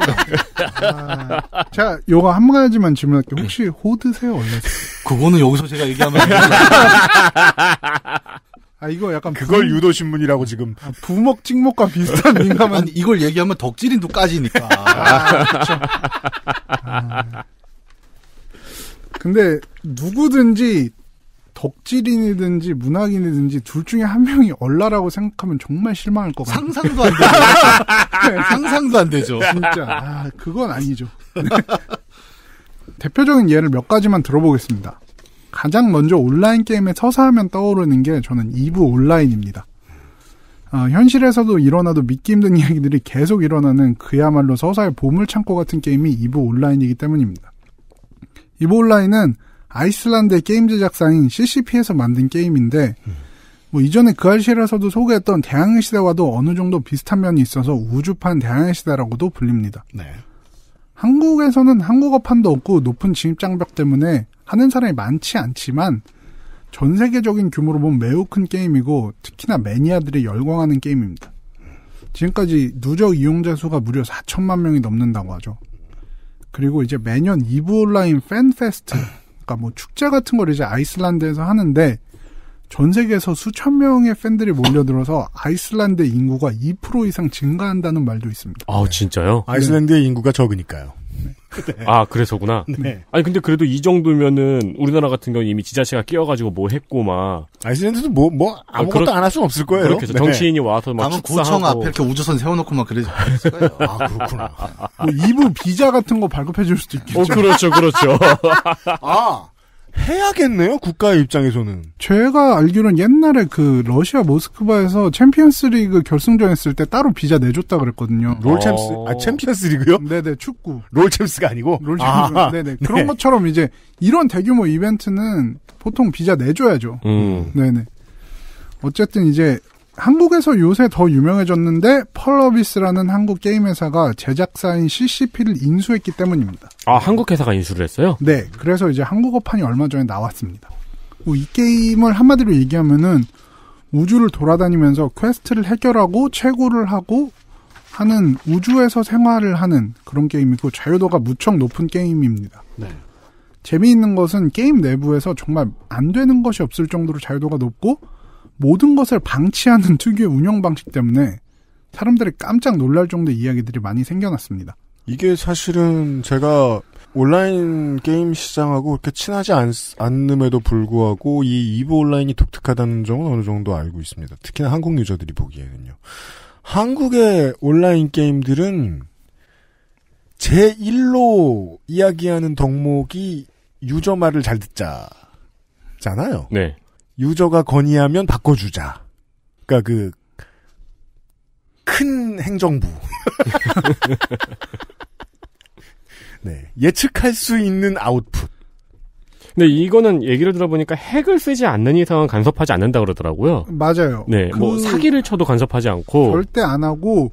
아, 제 요거 한 가지만 질문할게 혹시 네. 호드세요, 원래? 그거는 여기서 제가 얘기하면 아 이거 약간 그걸 부... 유도 신문이라고 지금 아, 부먹 찍먹과 비슷한 민감한 아니, 이걸 얘기하면 덕질인도 까지니까. 아, 그렇죠. 아. 근데 누구든지 덕질인이든지 문학인이든지 둘 중에 한 명이 얼라라고 생각하면 정말 실망할 것 같아요. 상상도 안 되죠. 네. 상상도 안 되죠. 진짜 아, 그건 아니죠. 네. 대표적인 예를 몇 가지만 들어보겠습니다. 가장 먼저 온라인 게임에 서사하면 떠오르는 게 저는 2부 온라인입니다. 아, 현실에서도 일어나도 믿기 힘든 이야기들이 계속 일어나는 그야말로 서사의 보물창고 같은 게임이 2부 온라인이기 때문입니다. 2부 온라인은 아이슬란드의 게임 제작사인 CCP에서 만든 게임인데 뭐 이전에 그현실에서도 소개했던 대항해 시대와도 어느 정도 비슷한 면이 있어서 우주판 대항해 시대라고도 불립니다. 네. 한국에서는 한국어판도 없고 높은 진입장벽 때문에 하는 사람이 많지 않지만 전 세계적인 규모로 보면 매우 큰 게임이고 특히나 매니아들이 열광하는 게임입니다. 지금까지 누적 이용자 수가 무려 4천만 명이 넘는다고 하죠. 그리고 이제 매년 이브 온라인 팬페스트, 그러니까 뭐 축제 같은 걸 이제 아이슬란드에서 하는데 전 세계에서 수천 명의 팬들이 몰려들어서 아이슬란드 인구가 2% 이상 증가한다는 말도 있습니다. 아, 네. 진짜요? 아이슬란드의 네. 인구가 적으니까요. 네. 아, 그래서구나. 네. 네. 아니, 근데 그래도 이 정도면은 우리나라 같은 경우 이미 지자체가 끼어가지고 뭐 했고 막. 아이슬란드도 뭐, 뭐, 아, 아무것도 아, 안할 수 없을 거예요. 그렇겠죠. 네. 정치인이 와서 막. 아무 구청 앞에 이렇게 우주선 세워놓고 막그러을 거예요. 아, 그렇구나. 뭐, 이부 비자 같은 거 발급해줄 수도 있겠죠. 어, 그렇죠, 그렇죠. 아, 해야겠네요 국가의 입장에서는 제가 알기로는 옛날에 그 러시아 모스크바에서 챔피언스리그 결승전 했을 때 따로 비자 내줬다 그랬거든요 롤챔스 어. 아 챔피언스리그요? 네네 축구 롤챔스가 아니고 롤챔스 아, 네. 네네 그런 것처럼 이제 이런 대규모 이벤트는 보통 비자 내줘야죠 음. 네네 어쨌든 이제 한국에서 요새 더 유명해졌는데 펄러비스라는 한국 게임 회사가 제작사인 CCP를 인수했기 때문입니다. 아 한국 회사가 인수를 했어요? 네, 그래서 이제 한국어판이 얼마 전에 나왔습니다. 뭐 이 게임을 한마디로 얘기하면은 우주를 돌아다니면서 퀘스트를 해결하고 최고를 하고 하는 우주에서 생활을 하는 그런 게임이고 자유도가 무척 높은 게임입니다. 네. 재미있는 것은 게임 내부에서 정말 안 되는 것이 없을 정도로 자유도가 높고 모든 것을 방치하는 특유의 운영 방식 때문에 사람들이 깜짝 놀랄 정도의 이야기들이 많이 생겨났습니다. 이게 사실은 제가 온라인 게임 시장하고 그렇게 친하지 않, 않음에도 불구하고 이 이브 온라인이 독특하다는 점은 어느 정도 알고 있습니다. 특히나 한국 유저들이 보기에는요. 한국의 온라인 게임들은 제1로 이야기하는 덕목이 유저 말을 잘 듣자잖아요. 네. 유저가 건의하면 바꿔주자. 그러니까 그 큰 행정부. 네 예측할 수 있는 아웃풋. 근데 이거는 얘기를 들어보니까 핵을 쓰지 않는 이상은 간섭하지 않는다 그러더라고요. 맞아요. 네, 뭐 그 사기를 쳐도 간섭하지 않고 절대 안 하고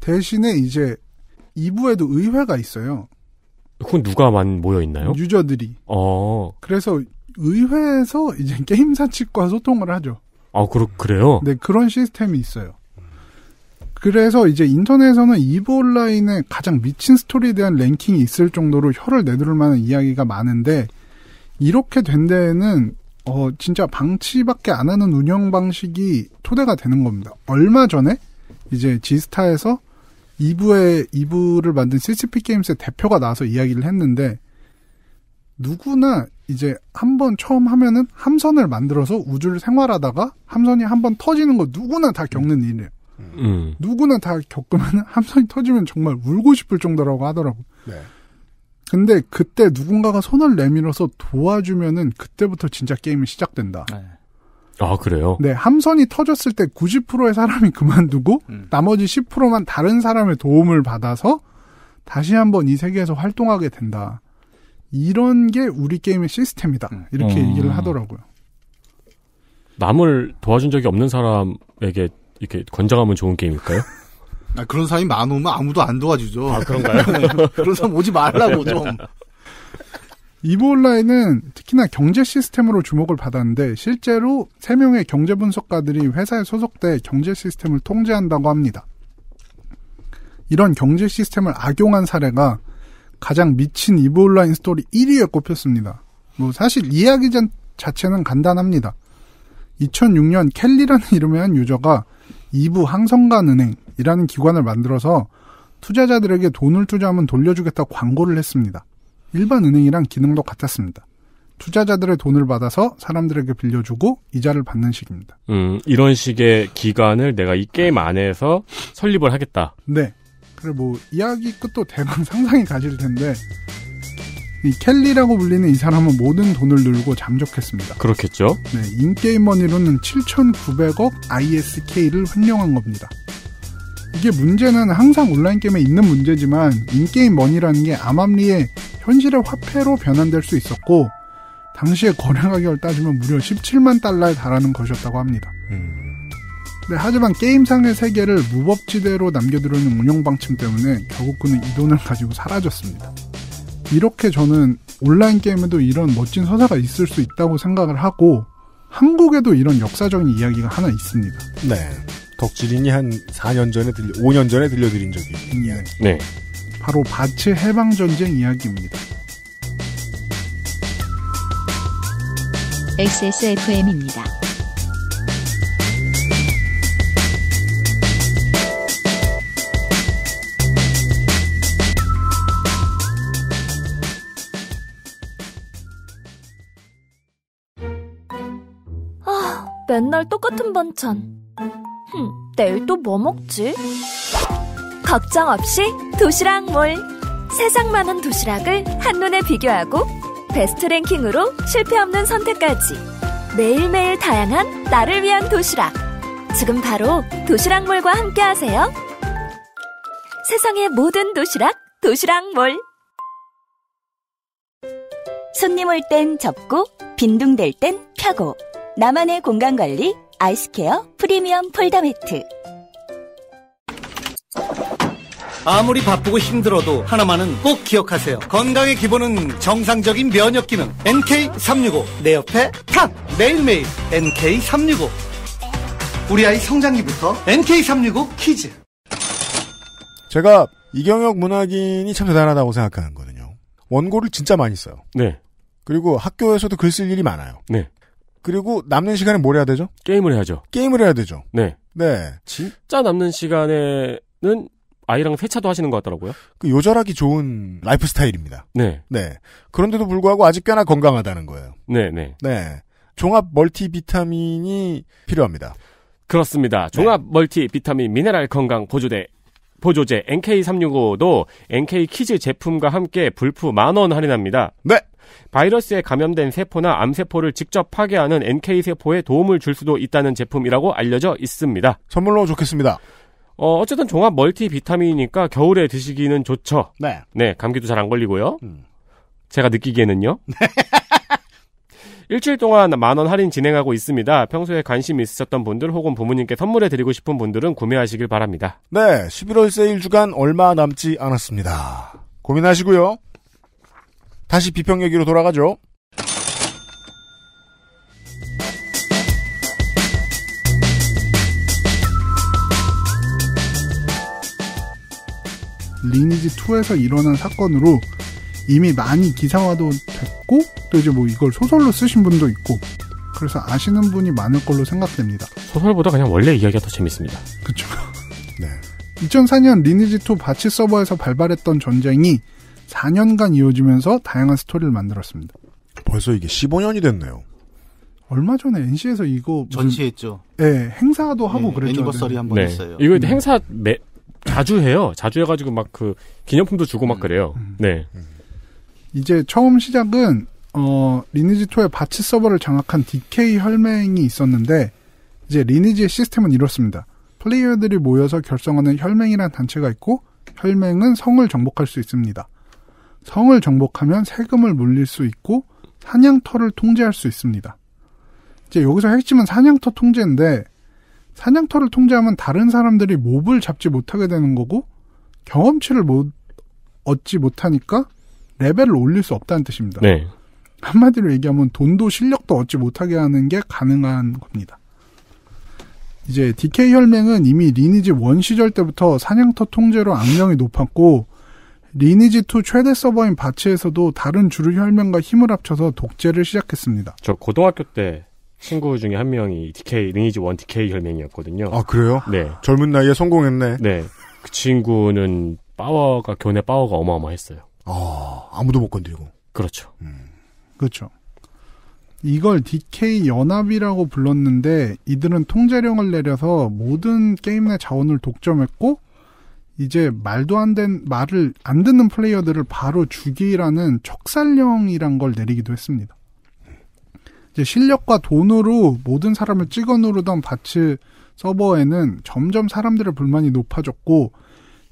대신에 이제 2부에도 의회가 있어요. 그건 누가만 모여 있나요? 유저들이. 어. 그래서 의회에서 이제 게임사 측과 소통을 하죠. 아, 그렇, 그래요? 네, 그런 시스템이 있어요. 그래서 이제 인터넷에서는 이브온라인의 가장 미친 스토리에 대한 랭킹이 있을 정도로 혀를 내두를 만한 이야기가 많은데, 이렇게 된 데에는, 어, 진짜 방치밖에 안 하는 운영 방식이 토대가 되는 겁니다. 얼마 전에, 이제 지스타에서 이브의이브를 만든 CCP 게임스의 대표가 나와서 이야기를 했는데, 누구나 이제 한번 처음 하면은 함선을 만들어서 우주를 생활하다가 함선이 한 번 터지는 거 누구나 다 겪는 일이에요. 음. 누구나 다 겪으면 함선이 터지면 정말 울고 싶을 정도라고 하더라고. 네. 근데 그때 누군가가 손을 내밀어서 도와주면은 그때부터 진짜 게임이 시작된다. 네. 아, 그래요? 네, 함선이 터졌을 때 90%의 사람이 그만두고 음. 나머지 10%만 다른 사람의 도움을 받아서 다시 한번 이 세계에서 활동하게 된다. 이런 게 우리 게임의 시스템이다. 음. 이렇게 음. 얘기를 하더라고요. 남을 도와준 적이 없는 사람에게 이렇게 권장하면 좋은 게임일까요? 아, 그런 사람이 많으면 아무도 안 도와주죠. 아, 그런가요? 네. 그런 사람 오지 말라고 좀. 이볼라인은 특히나 경제 시스템으로 주목을 받았는데 실제로 3명의 경제 분석가들이 회사에 소속돼 경제 시스템을 통제한다고 합니다. 이런 경제 시스템을 악용한 사례가 가장 미친 이브온라인 스토리 1위에 꼽혔습니다. 뭐 사실 이야기 자체는 간단합니다. 2006년 켈리라는 이름의 한 유저가 이브 항성간은행이라는 기관을 만들어서 투자자들에게 돈을 투자하면 돌려주겠다고 광고를 했습니다. 일반 은행이랑 기능도 같았습니다. 투자자들의 돈을 받아서 사람들에게 빌려주고 이자를 받는 식입니다. 음, 이런 식의 기관을 내가 이 게임 안에서 설립을 하겠다. 네. 그래 뭐 이야기 끝도 대강 상상이 가실 텐데 이 켈리라고 불리는 이 사람은 모든 돈을 누르고 잠적했습니다. 그렇겠죠? 네, 인게임머니로는 7,900억 ISK를 횡령한 겁니다. 이게 문제는 항상 온라인 게임에 있는 문제지만 인게임머니라는 게 암암리에 현실의 화폐로 변환될 수 있었고 당시의 거래 가격을 따지면 무려 17만 달러에 달하는 것이었다고 합니다. 음. 네, 하지만 게임상의 세계를 무법지대로 남겨두려는 운영 방침 때문에 결국 그는 이 돈을 가지고 사라졌습니다. 이렇게 저는 온라인 게임에도 이런 멋진 서사가 있을 수 있다고 생각을 하고 한국에도 이런 역사적인 이야기가 하나 있습니다. 네. 덕질인이 한 4년 전에 들 5년 전에 들려드린 적이 있는 네. 이야기. 네. 바로 바츠 해방 전쟁 이야기입니다. XSFM입니다. 맨날 똑같은 반찬. 흠, 내일 또 뭐 먹지? 걱정 없이 도시락 몰. 세상 많은 도시락을 한눈에 비교하고 베스트 랭킹으로 실패 없는 선택까지. 매일매일 다양한 나를 위한 도시락. 지금 바로 도시락몰과 함께 하세요. 세상의 모든 도시락, 도시락몰. 손님 올 땐 접고, 빈둥댈 땐 펴고. 나만의 공간관리 아이스케어 프리미엄 폴더매트 아무리 바쁘고 힘들어도 하나만은 꼭 기억하세요. 건강의 기본은 정상적인 면역 기능. NK365. 내 옆에 탑! 매일매일 NK365. 우리 아이 성장기부터 NK365 키즈. 제가 이경혁 문학인이 참 대단하다고 생각하는 거는요. 원고를 진짜 많이 써요. 네. 그리고 학교에서도 글 쓸 일이 많아요. 네. 그리고 남는 시간에 뭘 해야 되죠? 게임을 해야죠. 게임을 해야 되죠. 네. 네. 진짜 남는 시간에는 아이랑 세차도 하시는 것 같더라고요. 그 요절하기 좋은 라이프 스타일입니다. 네. 네. 그런데도 불구하고 아직 꽤나 건강하다는 거예요. 네, 네. 네. 종합 멀티 비타민이 필요합니다. 그렇습니다. 네. 종합 네. 멀티 비타민 미네랄 건강 보조제 보조제 NK365도 NK 키즈 제품과 함께 불프 만원 할인합니다. 네. 바이러스에 감염된 세포나 암세포를 직접 파괴하는 NK세포에 도움을 줄 수도 있다는 제품이라고 알려져 있습니다. 선물로 좋겠습니다. 어, 어쨌든 종합 멀티 비타민이니까 겨울에 드시기는 좋죠. 네. 네, 감기도 잘 안 걸리고요. 음. 제가 느끼기에는요. 네. 일주일 동안 만원 할인 진행하고 있습니다. 평소에 관심 있으셨던 분들 혹은 부모님께 선물해 드리고 싶은 분들은 구매하시길 바랍니다. 네, 11월 세일 주간 얼마 남지 않았습니다. 고민하시고요. 다시 비평 얘기로 돌아가죠. 리니지 2에서 일어난 사건으로 이미 많이 기사화도 됐고 또 이제 뭐 이걸 소설로 쓰신 분도 있고 그래서 아시는 분이 많을 걸로 생각됩니다. 소설보다 그냥 원래 이야기가 더 재밌습니다. 그렇 네. 2004년 리니지2 바치 서버에서 발발했던 전쟁이 4년간 이어지면서 다양한 스토리를 만들었습니다. 벌써 이게 15년이 됐네요. 얼마 전에 NC에서 이거 전시했죠. 예, 행사도 하고 네, 그랬죠. 애니버서리 한번 네. 했어요. 이거 음. 행사 매, 자주 해요. 자주 해가지고 막 그 기념품도 주고 막 음. 그래요. 음. 음. 네. 이제 처음 시작은 어 리니지 2의 바치 서버를 장악한 DK 혈맹이 있었는데 이제 리니지의 시스템은 이렇습니다. 플레이어들이 모여서 결성하는 혈맹이란 단체가 있고 혈맹은 성을 정복할 수 있습니다. 성을 정복하면 세금을 물릴 수 있고 사냥터를 통제할 수 있습니다. 이제 여기서 핵심은 사냥터 통제인데 사냥터를 통제하면 다른 사람들이 몹을 잡지 못하게 되는 거고 경험치를 못 얻지 못하니까 레벨을 올릴 수 없다는 뜻입니다. 네. 한마디로 얘기하면 돈도 실력도 얻지 못하게 하는 게 가능한 겁니다. 이제 DK 혈맹은 이미 리니지 원 시절 때부터 사냥터 통제로 악명이 높았고 리니지2 최대 서버인 바치에서도 다른 주류 혈맹과 힘을 합쳐서 독재를 시작했습니다. 저 고등학교 때 친구 중에 한 명이 DK, 리니지1 DK 혈맹이었거든요. 아, 그래요? 네. 젊은 나이에 성공했네. 네. 그 친구는 파워가, 교내 파워가 어마어마했어요. 아, 아무도 못 건드리고. 그렇죠. 음. 그렇죠. 이걸 DK 연합이라고 불렀는데 이들은 통제령을 내려서 모든 게임 내 자원을 독점했고 이제 말도 안 된 말을 안 듣는 플레이어들을 바로 죽이라는 촉살령이란 걸 내리기도 했습니다. 이제 실력과 돈으로 모든 사람을 찍어 누르던 바츠 서버에는 점점 사람들의 불만이 높아졌고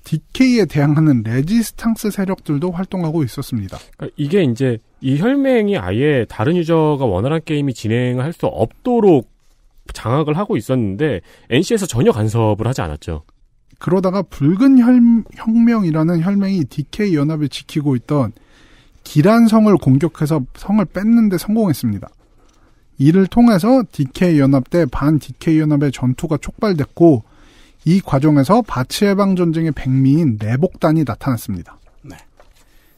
DK에 대항하는 레지스탕스 세력들도 활동하고 있었습니다. 그러니까 이게 이제 이 혈맹이 아예 다른 유저가 원활한 게임이 진행할 수 없도록 장악을 하고 있었는데 NC에서 전혀 간섭을 하지 않았죠. 그러다가 붉은 혁명이라는 혁명이 DK 연합을 지키고 있던 기란성을 공격해서 성을 뺐는데 성공했습니다. 이를 통해서 DK 연합 대 반 DK 연합의 전투가 촉발됐고 이 과정에서 바치 해방 전쟁의 백미인 내복단이 나타났습니다. 네.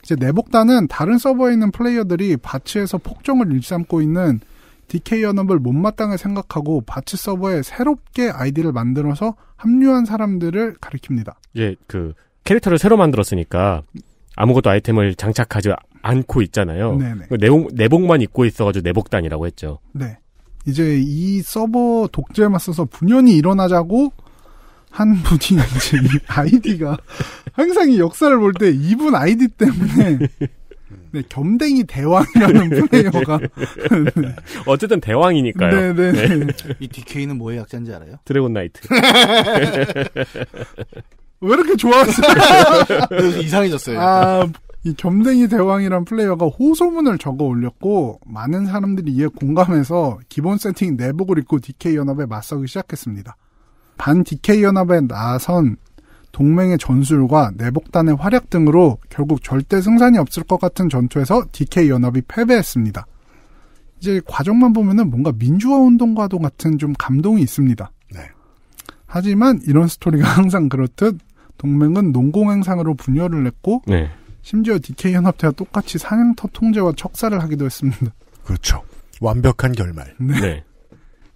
이제 내복단은 다른 서버에 있는 플레이어들이 바치에서 폭정을 일삼고 있는 DK 연합을 못마땅해 생각하고 바치 서버에 새롭게 아이디를 만들어서 합류한 사람들을 가리킵니다. 예, 그 캐릭터를 새로 만들었으니까 아무것도 아이템을 장착하지 않고 있잖아요. 네네. 네. 그 내복, 내복만 입고 있어가지고 내복단이라고 했죠. 네. 이제 이 서버 독재에 맞서서 분연이 일어나자고 한 분이 이제 아이디가 항상 이 역사를 볼 때 이분 아이디 때문에 네, 겸댕이 대왕이라는 플레이어가. 네. 어쨌든 대왕이니까요. 네네. 네, 네. 이 DK는 뭐의 약자인지 알아요? 드래곤 나이트. 왜 이렇게 좋아하세요? 이상해졌어요. 아, 이 겸댕이 대왕이란 플레이어가 호소문을 적어 올렸고, 많은 사람들이 이에 공감해서 기본 세팅 내복을 입고 DK 연합에 맞서기 시작했습니다. 반 DK 연합에 나선 동맹의 전술과 내복단의 활약 등으로 결국 절대 승산이 없을 것 같은 전투에서 DK 연합이 패배했습니다. 이제 과정만 보면은 뭔가 민주화 운동과도 같은 좀 감동이 있습니다. 네. 하지만 이런 스토리가 항상 그렇듯 동맹은 농공행상으로 분열을 했고 네. 심지어 DK 연합대와 똑같이 사냥터 통제와 척사를 하기도 했습니다. 그렇죠. 완벽한 결말. 네. 네.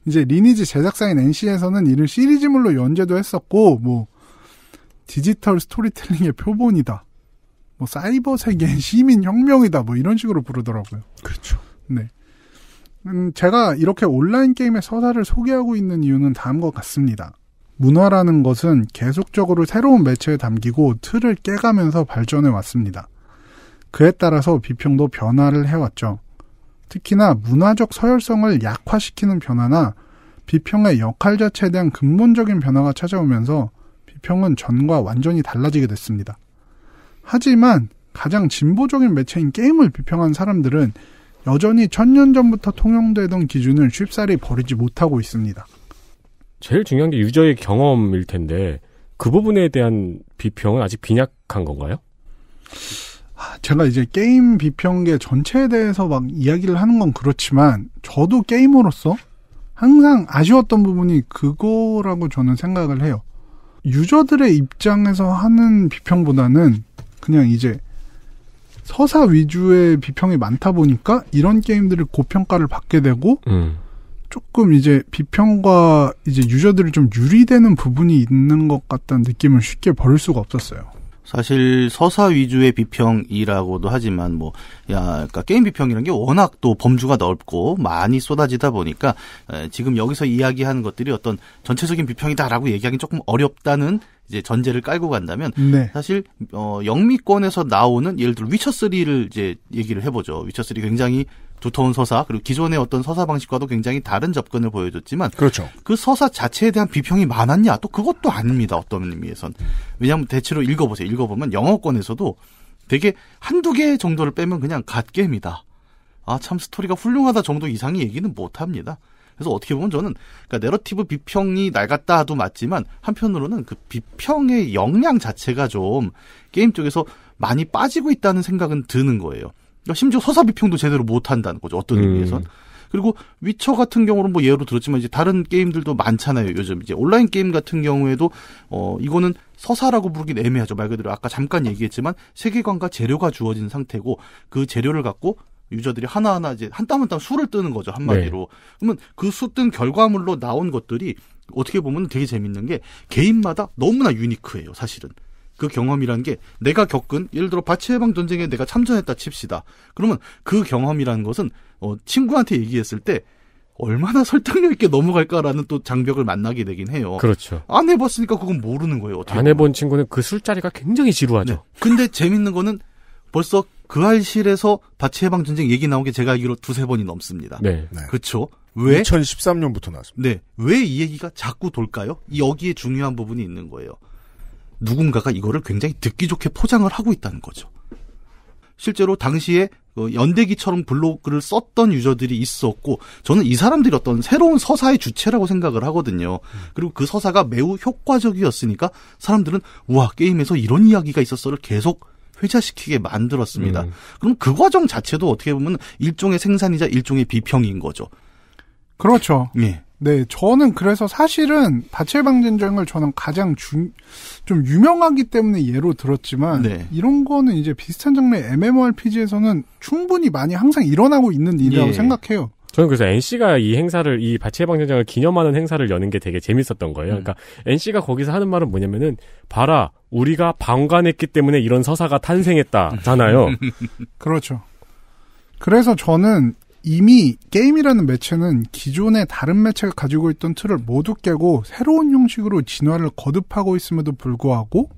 이제 리니지 제작사인 NC에서는 이를 시리즈물로 연재도 했었고 뭐 디지털 스토리텔링의 표본이다. 뭐 사이버 세계 음. 시민 혁명이다. 뭐 이런 식으로 부르더라고요. 그렇죠. 네. 음, 제가 이렇게 온라인 게임의 서사를 소개하고 있는 이유는 다음과 같습니다. 문화라는 것은 계속적으로 새로운 매체에 담기고 틀을 깨가면서 발전해 왔습니다. 그에 따라서 비평도 변화를 해왔죠. 특히나 문화적 서열성을 약화시키는 변화나 비평의 역할 자체에 대한 근본적인 변화가 찾아오면서 비평은 전과 완전히 달라지게 됐습니다. 하지만 가장 진보적인 매체인 게임을 비평한 사람들은 여전히 천년 전부터 통용되던 기준을 쉽사리 버리지 못하고 있습니다. 제일 중요한 게 유저의 경험일 텐데 그 부분에 대한 비평은 아직 빈약한 건가요? 아, 제가 이제 게임 비평계 전체에 대해서 막 이야기를 하는 건 그렇지만 저도 게임으로서 항상 아쉬웠던 부분이 그거라고 저는 생각을 해요. 유저들의 입장에서 하는 비평보다는 그냥 이제 서사 위주의 비평이 많다 보니까 이런 게임들을 고평가를 받게 되고 음. 조금 이제 비평과 이제 유저들이 좀 유리되는 부분이 있는 것 같다는 느낌을 쉽게 버릴 수가 없었어요. 사실 서사 위주의 비평이라고도 하지만 뭐 야, 그러니까 게임 비평이라는 게 워낙 또 범주가 넓고 많이 쏟아지다 보니까 에, 지금 여기서 이야기하는 것들이 어떤 전체적인 비평이다라고 얘기하기 조금 어렵다는 이제 전제를 깔고 간다면 네. 사실 어 영미권에서 나오는 예를 들어 위쳐 3를 이제 얘기를 해보죠. 위쳐 3 굉장히 두터운 서사 그리고 기존의 어떤 서사 방식과도 굉장히 다른 접근을 보여줬지만 그렇죠. 그 서사 자체에 대한 비평이 많았냐 또 그것도 아닙니다. 어떤 의미에선 왜냐하면 대체로 읽어보세요. 읽어보면 영어권에서도 되게 한두 개 정도를 빼면 그냥 갓겜이다. 아 참 스토리가 훌륭하다 정도 이상의 얘기는 못합니다. 그래서 어떻게 보면 저는 그러니까 내러티브 비평이 낡았다도 맞지만 한편으로는 그 비평의 역량 자체가 좀 게임 쪽에서 많이 빠지고 있다는 생각은 드는 거예요. 그러니까 심지어 서사 비평도 제대로 못 한다는 거죠. 어떤 음. 의미에선. 그리고 위쳐 같은 경우는 뭐 예로 들었지만 이제 다른 게임들도 많잖아요. 요즘 이제 온라인 게임 같은 경우에도 어 이거는 서사라고 부르긴 애매하죠. 말 그대로 아까 잠깐 얘기했지만 세계관과 재료가 주어진 상태고 그 재료를 갖고 유저들이 하나하나 이제 한 땀 한 땀 수를 뜨는 거죠. 한마디로. 네. 그러면 그 수 뜬 결과물로 나온 것들이 어떻게 보면 되게 재밌는 게 개인마다 너무나 유니크해요, 사실은. 그 경험이라는 게 내가 겪은 예를 들어 바치해방 전쟁에 내가 참전했다 칩시다. 그러면 그 경험이라는 것은 어, 친구한테 얘기했을 때 얼마나 설득력 있게 넘어갈까라는 또 장벽을 만나게 되긴 해요. 그렇죠. 안 해봤으니까 그건 모르는 거예요. 어떻게 안 해본 친구는 그 술자리가 굉장히 지루하죠. 네. 근데 재밌는 거는 벌써 그 알실에서 바치해방 전쟁 얘기 나온 게 제가 알기로 두세 번이 넘습니다. 네. 네. 그렇죠. 왜 2013년부터 나왔습니다. 네. 왜 이 얘기가 자꾸 돌까요? 여기에 중요한 부분이 있는 거예요. 누군가가 이거를 굉장히 듣기 좋게 포장을 하고 있다는 거죠. 실제로 당시에 그 연대기처럼 블로그를 썼던 유저들이 있었고 저는 이 사람들이 어떤 새로운 서사의 주체라고 생각을 하거든요. 그리고 그 서사가 매우 효과적이었으니까 사람들은 우와 게임에서 이런 이야기가 있었어를 계속 회자시키게 만들었습니다. 음. 그럼 그 과정 자체도 어떻게 보면 일종의 생산이자 일종의 비평인 거죠. 그렇죠. 예. 네, 저는 그래서 사실은 다칠방진정을 저는 가장 주, 좀 유명하기 때문에 예로 들었지만 네. 이런 거는 이제 비슷한 장르의 MMORPG에서는 충분히 많이 항상 일어나고 있는 일이라고 예. 생각해요. 저는 그래서 NC가 이 행사를 이 바치해방전장을 기념하는 행사를 여는 게 되게 재밌었던 거예요. 음. 그러니까 NC가 거기서 하는 말은 뭐냐면은 봐라 우리가 방관했기 때문에 이런 서사가 탄생했다잖아요. 그렇죠. 그래서 저는 이미 게임이라는 매체는 기존의 다른 매체가 가지고 있던 틀을 모두 깨고 새로운 형식으로 진화를 거듭하고 있음에도 불구하고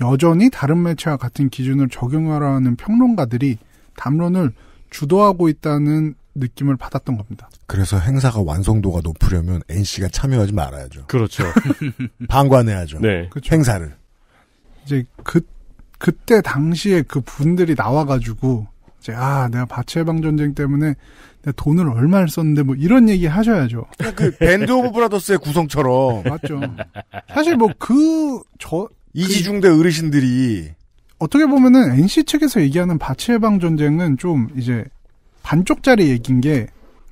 여전히 다른 매체와 같은 기준을 적용하라는 평론가들이 담론을 주도하고 있다는 느낌을 받았던 겁니다. 그래서 행사가 완성도가 높으려면 NC가 참여하지 말아야죠. 그렇죠. 방관해야죠. 네. 그렇죠. 행사를. 이제 그 그때 당시에 그 분들이 나와가지고 아, 내가 바체방 전쟁 때문에 내 돈을 얼마를 썼는데 뭐 이런 얘기 하셔야죠. 그 밴드 오브 브라더스의 구성처럼. 맞죠. 사실 뭐 그저 그 이지중대 그, 어르신들이 어떻게 보면은 NC 측에서 얘기하는 바치해방 전쟁은 좀 이제 반쪽짜리 얘기인 게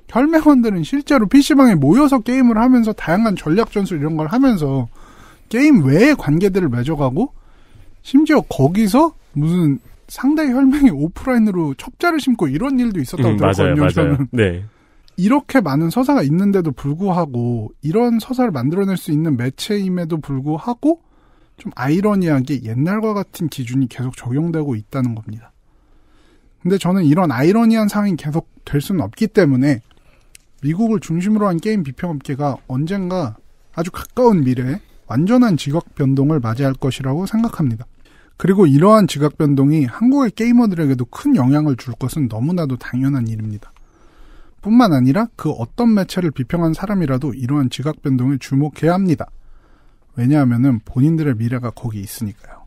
혈맹원들은 실제로 PC방에 모여서 게임을 하면서 다양한 전략 전술 이런 걸 하면서 게임 외의 관계들을 맺어가고 심지어 거기서 무슨 상당히 혈맹이 오프라인으로 첩자를 심고 이런 일도 있었다고 음, 들었거든요. 맞아요, 저는. 맞아요. 네. 이렇게 많은 서사가 있는데도 불구하고 이런 서사를 만들어낼 수 있는 매체임에도 불구하고 좀 아이러니하게 옛날과 같은 기준이 계속 적용되고 있다는 겁니다. 근데 저는 이런 아이러니한 상황이 계속 될 수는 없기 때문에 미국을 중심으로 한 게임 비평업계가 언젠가 아주 가까운 미래에 완전한 직업 변동을 맞이할 것이라고 생각합니다. 그리고 이러한 지각 변동이 한국의 게이머들에게도 큰 영향을 줄 것은 너무나도 당연한 일입니다. 뿐만 아니라 그 어떤 매체를 비평한 사람이라도 이러한 지각 변동에 주목해야 합니다. 왜냐하면은 본인들의 미래가 거기 있으니까요.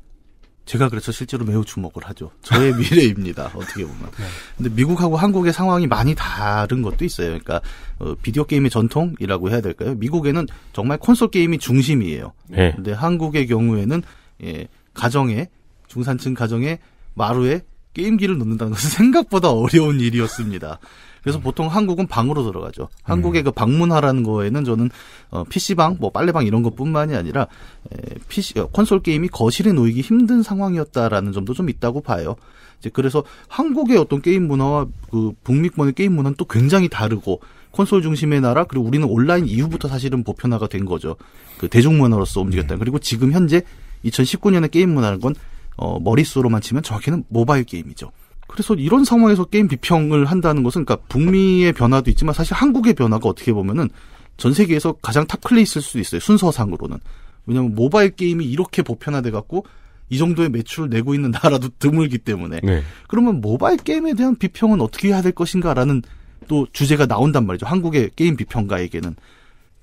제가 그래서 실제로 매우 주목을 하죠. 저의 미래입니다. 어떻게 보면. 네. 근데 미국하고 한국의 상황이 많이 다른 것도 있어요. 그러니까 어, 비디오 게임의 전통이라고 해야 될까요? 미국에는 정말 콘솔 게임이 중심이에요. 네. 근데 한국의 경우에는 예, 가정에 중산층 가정에 마루에 게임기를 놓는다는 것은 생각보다 어려운 일이었습니다. 그래서 음. 보통 한국은 방으로 들어가죠. 한국의 음. 그 방문하라는 거에는 저는 어, PC방, 뭐 빨래방 이런 것뿐만이 아니라 에, PC, 어, 콘솔 게임이 거실에 놓이기 힘든 상황이었다라는 점도 좀 있다고 봐요. 이제 그래서 한국의 어떤 게임 문화와 그 북미권의 게임 문화는 또 굉장히 다르고 콘솔 중심의 나라 그리고 우리는 온라인 이후부터 사실은 보편화가 된 거죠. 그 대중문화로서 움직였다. 네. 그리고 지금 현재 2019년의 게임 문화는 건 어, 머릿수로만 치면 정확히는 모바일 게임이죠. 그래서 이런 상황에서 게임 비평을 한다는 것은 그러니까 북미의 변화도 있지만 사실 한국의 변화가 어떻게 보면은 전 세계에서 가장 탑 클래스일 수도 있어요. 순서상으로는. 왜냐하면 모바일 게임이 이렇게 보편화돼 갖고 이 정도의 매출을 내고 있는 나라도 드물기 때문에 네. 그러면 모바일 게임에 대한 비평은 어떻게 해야 될 것인가라는 또 주제가 나온단 말이죠. 한국의 게임 비평가에게는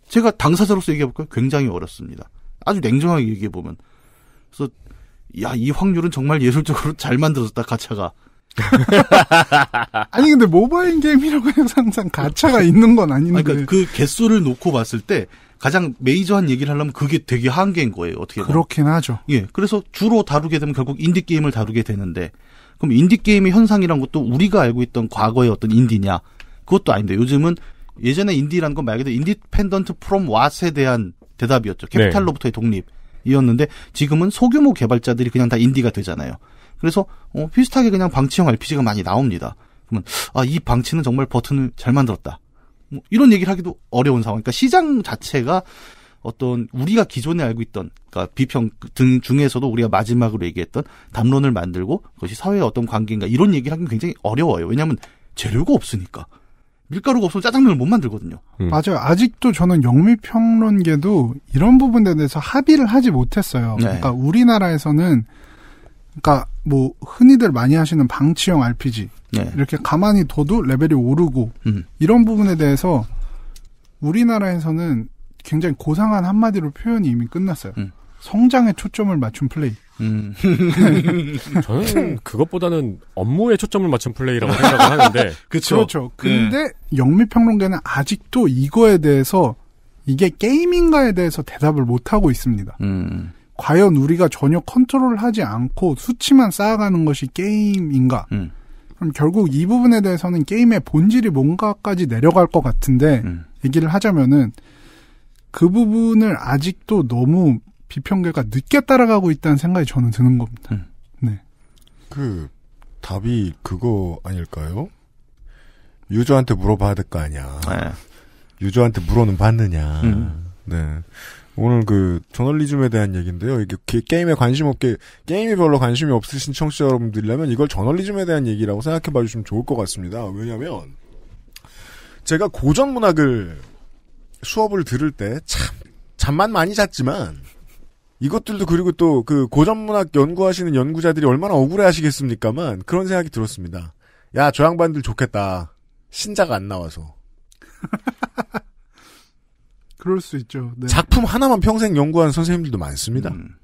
제가 당사자로서 얘기해 볼까요? 굉장히 어렵습니다. 아주 냉정하게 얘기해 보면 그래서 야, 이 확률은 정말 예술적으로 잘 만들어졌다, 가차가. 아니, 근데 모바일 게임이라고 해서 항상 가차가 있는 건 그러니까 아닌데. 그러니까 그 개수를 놓고 봤을 때 가장 메이저한 얘기를 하려면 그게 되게 한계인 거예요, 어떻게 그렇긴 하죠. 예. 그래서 주로 다루게 되면 결국 인디게임을 다루게 되는데, 그럼 인디게임의 현상이란 것도 우리가 알고 있던 과거의 어떤 인디냐. 그것도 아닌데, 요즘은 예전에 인디라는 건 말 그대로 인디펜던트 프롬 왓에 대한 대답이었죠. 네. 캐피탈로부터의 독립. 이었는데 지금은 소규모 개발자들이 그냥 다 인디가 되잖아요. 그래서 어, 비슷하게 그냥 방치형 RPG가 많이 나옵니다. 그러면 아 이 방치는 정말 버튼을 잘 만들었다. 뭐 이런 얘기를 하기도 어려운 상황. 그니까 시장 자체가 어떤 우리가 기존에 알고 있던 그러니까 비평 등 중에서도 우리가 마지막으로 얘기했던 담론을 만들고 그것이 사회의 어떤 관계인가 이런 얘기를 하기는 굉장히 어려워요. 왜냐하면 재료가 없으니까. 밀가루가 없으면 짜장면을 못 만들거든요. 음. 맞아요. 아직도 저는 영미평론계도 이런 부분에 대해서 합의를 하지 못했어요. 네. 그러니까 우리나라에서는 그러니까 뭐 흔히들 많이 하시는 방치형 RPG 네. 이렇게 가만히 둬도 레벨이 오르고 음. 이런 부분에 대해서 우리나라에서는 굉장히 고상한 한마디로 표현이 이미 끝났어요. 음. 성장에 초점을 맞춘 플레이. 음. 저는 그것보다는 업무에 초점을 맞춘 플레이라고 생각을 하는데. 그렇죠. 그렇죠. 근데 네. 영미평론계는 아직도 이거에 대해서 이게 게임인가에 대해서 대답을 못하고 있습니다. 음. 과연 우리가 전혀 컨트롤하지 을 않고 수치만 쌓아가는 것이 게임인가? 음. 그럼 결국 이 부분에 대해서는 게임의 본질이 뭔가까지 내려갈 것 같은데 음. 얘기를 하자면은 그 부분을 아직도 너무 비평계가 늦게 따라가고 있다는 생각이 저는 드는 겁니다. 음. 네. 그 답이 그거 아닐까요? 유저한테 물어봐야 될 거 아니야. 네. 유저한테 물어는 받느냐 음. 네. 오늘 그 저널리즘에 대한 얘기인데요. 이게 게임에 관심 없게 게임이 별로 관심이 없으신 청취자 여러분들이라면 이걸 저널리즘에 대한 얘기라고 생각해 봐 주시면 좋을 것 같습니다. 왜냐면 제가 고전 문학을 수업을 들을 때참 잠만 많이 잤지만 이것들도 그리고 또 그 고전문학 연구하시는 연구자들이 얼마나 억울해하시겠습니까만 그런 생각이 들었습니다. 야조 양반들 좋겠다. 신작 안 나와서. 그럴 수 있죠. 네. 작품 하나만 평생 연구하는 선생님들도 많습니다. 음.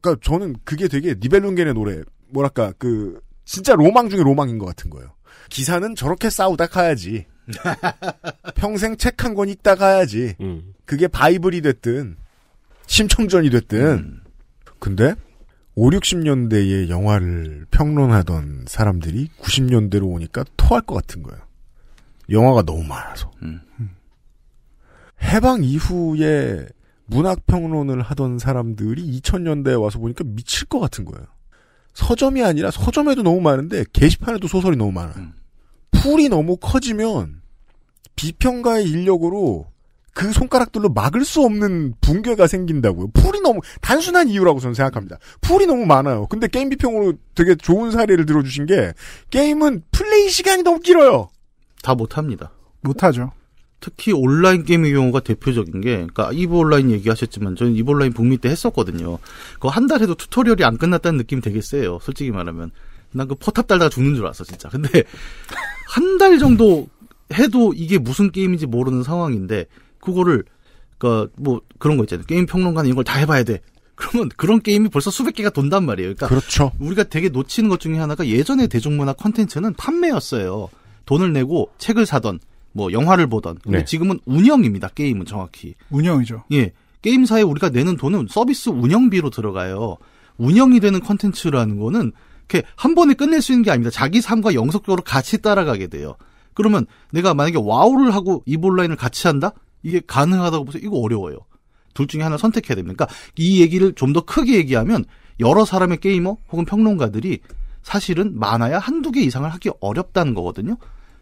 그러니까 저는 그게 되게 니벨룽겐의 노래 뭐랄까 그 진짜 로망 중에 로망인 것 같은 거예요. 기사는 저렇게 싸우다 가야지. 평생 책 한 권 읽다 가야지. 음. 그게 바이블이 됐든 심청전이 됐든. 음. 근데 5, 60년대의 영화를 평론하던 사람들이 90년대로 오니까 토할 것 같은 거예요. 영화가 너무 많아서. 음. 음. 해방 이후에 문학평론을 하던 사람들이 2000년대에 와서 보니까 미칠 것 같은 거예요. 서점이 아니라 서점에도 너무 많은데 게시판에도 소설이 너무 많아요. 음. 풀이 너무 커지면 비평가의 인력으로 그 손가락들로 막을 수 없는 붕괴가 생긴다고요. 풀이 너무 단순한 이유라고 저는 생각합니다. 풀이 너무 많아요. 근데 게임 비평으로 되게 좋은 사례를 들어주신 게 게임은 플레이 시간이 너무 길어요. 다 못합니다. 못하죠. 특히 온라인 게임의 경우가 대표적인 게, 그러니까 이브 온라인 얘기하셨지만 저는 이브 온라인 북미 때 했었거든요. 그 한달 해도 튜토리얼이 안 끝났다는 느낌 이 되게 세요. 솔직히 말하면 난 그 포탑 달다가 죽는 줄 알았어 진짜. 근데 한 달 정도 해도 이게 무슨 게임인지 모르는 상황인데 그거를 그러니까 뭐 그런 거 있잖아요. 게임 평론가는 이걸 다 해봐야 돼. 그러면 그런 게임이 벌써 수백 개가 돈단 말이에요. 그러니까 그렇죠. 우리가 되게 놓치는 것 중에 하나가 예전에 대중문화 콘텐츠는 판매였어요. 돈을 내고 책을 사던 뭐 영화를 보던. 근데 네. 지금은 운영입니다. 게임은 정확히. 운영이죠. 예. 게임사에 우리가 내는 돈은 서비스 운영비로 들어가요. 운영이 되는 콘텐츠라는 거는 이렇게 한 번에 끝낼 수 있는 게 아닙니다. 자기 삶과 영속적으로 같이 따라가게 돼요. 그러면 내가 만약에 와우를 하고 이볼라인을 같이 한다? 이게 가능하다고 보세요. 이거 어려워요. 둘 중에 하나 선택해야 됩니다. 그러니까 이 얘기를 좀 더 크게 얘기하면 여러 사람의 게이머 혹은 평론가들이 사실은 많아야 한두 개 이상을 하기 어렵다는 거거든요.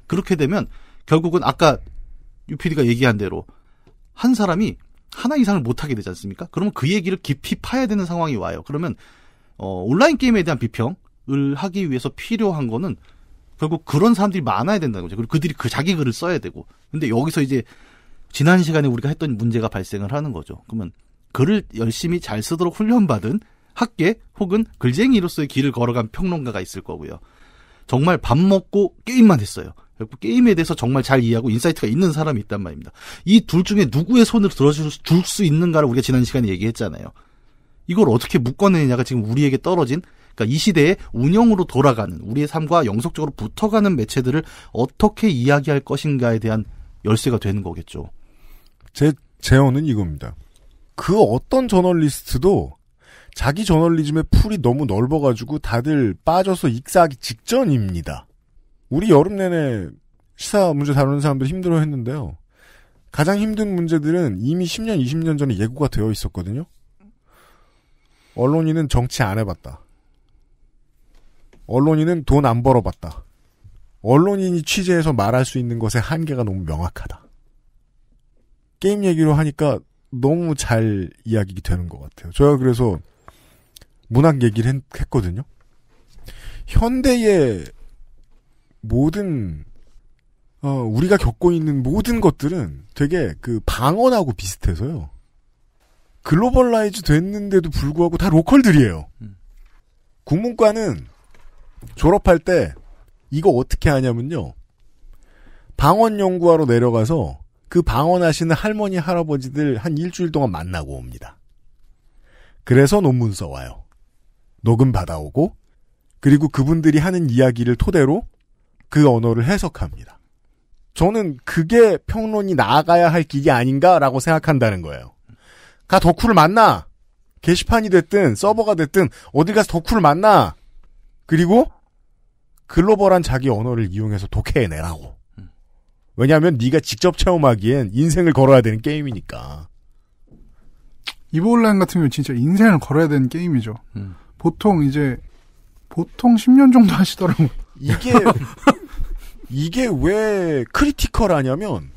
그렇게 되면 결국은 아까 UPD가 얘기한 대로 한 사람이 하나 이상을 못하게 되지 않습니까? 그러면 그 얘기를 깊이 파야 되는 상황이 와요. 그러면 어, 온라인 게임에 대한 비평을 하기 위해서 필요한 거는 결국 그런 사람들이 많아야 된다는 거죠. 그리고 그들이 그 자기 글을 써야 되고. 근데 여기서 이제 지난 시간에 우리가 했던 문제가 발생을 하는 거죠. 그러면 글을 열심히 잘 쓰도록 훈련받은 학계 혹은 글쟁이로서의 길을 걸어간 평론가가 있을 거고요. 정말 밥 먹고 게임만 했어요. 게임에 대해서 정말 잘 이해하고 인사이트가 있는 사람이 있단 말입니다. 이 둘 중에 누구의 손을 들어줄 수 있는가를 우리가 지난 시간에 얘기했잖아요. 이걸 어떻게 묶어내느냐가 지금 우리에게 떨어진 그러니까 이 시대의 운영으로 돌아가는 우리의 삶과 영속적으로 붙어가는 매체들을 어떻게 이야기할 것인가에 대한 열쇠가 되는 거겠죠. 제 제언은 이겁니다. 그 어떤 저널리스트도 자기 저널리즘의 풀이 너무 넓어가지고 다들 빠져서 익사하기 직전입니다. 우리 여름 내내 시사 문제 다루는 사람도 힘들어 했는데요. 가장 힘든 문제들은 이미 10년, 20년 전에 예고가 되어 있었거든요. 언론인은 정치 안 해봤다. 언론인은 돈 안 벌어봤다. 언론인이 취재해서 말할 수 있는 것의 한계가 너무 명확하다. 게임 얘기로 하니까 너무 잘 이야기 되는 것 같아요. 제가 그래서 문학 얘기를 했, 거든요 현대의 모든 어, 우리가 겪고 있는 모든 것들은 되게 그 방언하고 비슷해서요. 글로벌라이즈 됐는데도 불구하고 다 로컬들이에요. 음. 국문과는 졸업할 때 이거 어떻게 하냐면요. 방언 연구하러 내려가서 그 방언하시는 할머니 할아버지들 한 일주일 동안 만나고 옵니다. 그래서 논문 써와요. 녹음 받아오고 그리고 그분들이 하는 이야기를 토대로 그 언어를 해석합니다. 저는 그게 평론이 나아가야 할 길이 아닌가라고 생각한다는 거예요. 가 덕후를 만나! 게시판이 됐든 서버가 됐든 어디 가서 덕후를 만나! 그리고 글로벌한 자기 언어를 이용해서 독해내라고. 왜냐하면 네가 직접 체험하기엔 인생을 걸어야 되는 게임이니까. 이보온라인 같은 경우는 진짜 인생을 걸어야 되는 게임이죠. 음. 보통 이제 보통 10년 정도 하시더라고. 이게 이게 왜 크리티컬하냐면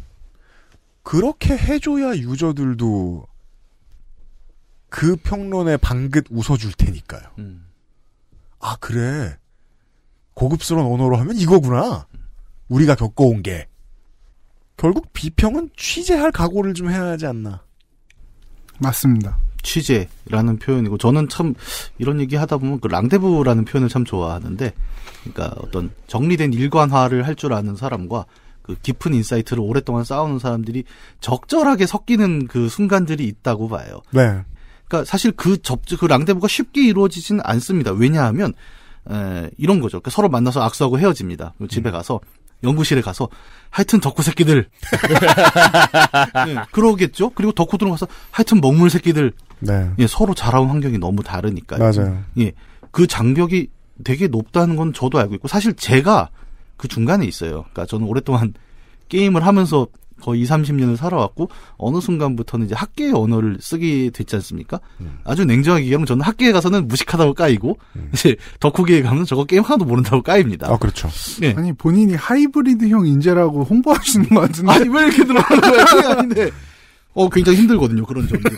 그렇게 해줘야 유저들도 그 평론에 방긋 웃어줄 테니까요. 음. 아 그래 고급스러운 언어로 하면 이거구나. 우리가 겪어온 게 결국 비평은 취재할 각오를 좀 해야 하지 않나. 맞습니다. 취재라는 표현이고 저는 참 이런 얘기 하다 보면 그 랑데부라는 표현을 참 좋아하는데 그러니까 어떤 정리된 일관화를 할 줄 아는 사람과 그 깊은 인사이트를 오랫동안 쌓아오는 사람들이 적절하게 섞이는 그 순간들이 있다고 봐요. 네. 그러니까 사실 그 접지 그 랑데부가 쉽게 이루어지지는 않습니다. 왜냐하면 에, 이런 거죠. 그러니까 서로 만나서 악수하고 헤어집니다. 집에 음. 가서 연구실에 가서 하여튼 덕후 새끼들 네, 그러겠죠. 그리고 덕후들은 가서 하여튼 먹물 새끼들 네. 예, 서로 자라온 환경이 너무 다르니까 맞아요. 예, 그 장벽이 되게 높다는 건 저도 알고 있고 사실 제가 그 중간에 있어요. 그러니까 저는 오랫동안 게임을 하면서 거의 2, 30년을 살아왔고 어느 순간부터는 이제 학계의 언어를 쓰게 됐지 않습니까? 음. 아주 냉정하게 얘기하면 저는 학계에 가서는 무식하다고 까이고 음. 이제 덕후계에 가면 저거 게임 하나도 모른다고 까입니다. 아 그렇죠. 네. 아니 본인이 하이브리드형 인재라고 홍보하시는 거 같은데 아니 왜 이렇게 들어가는 거야? 아닌데. 어 굉장히 힘들거든요 그런 점들이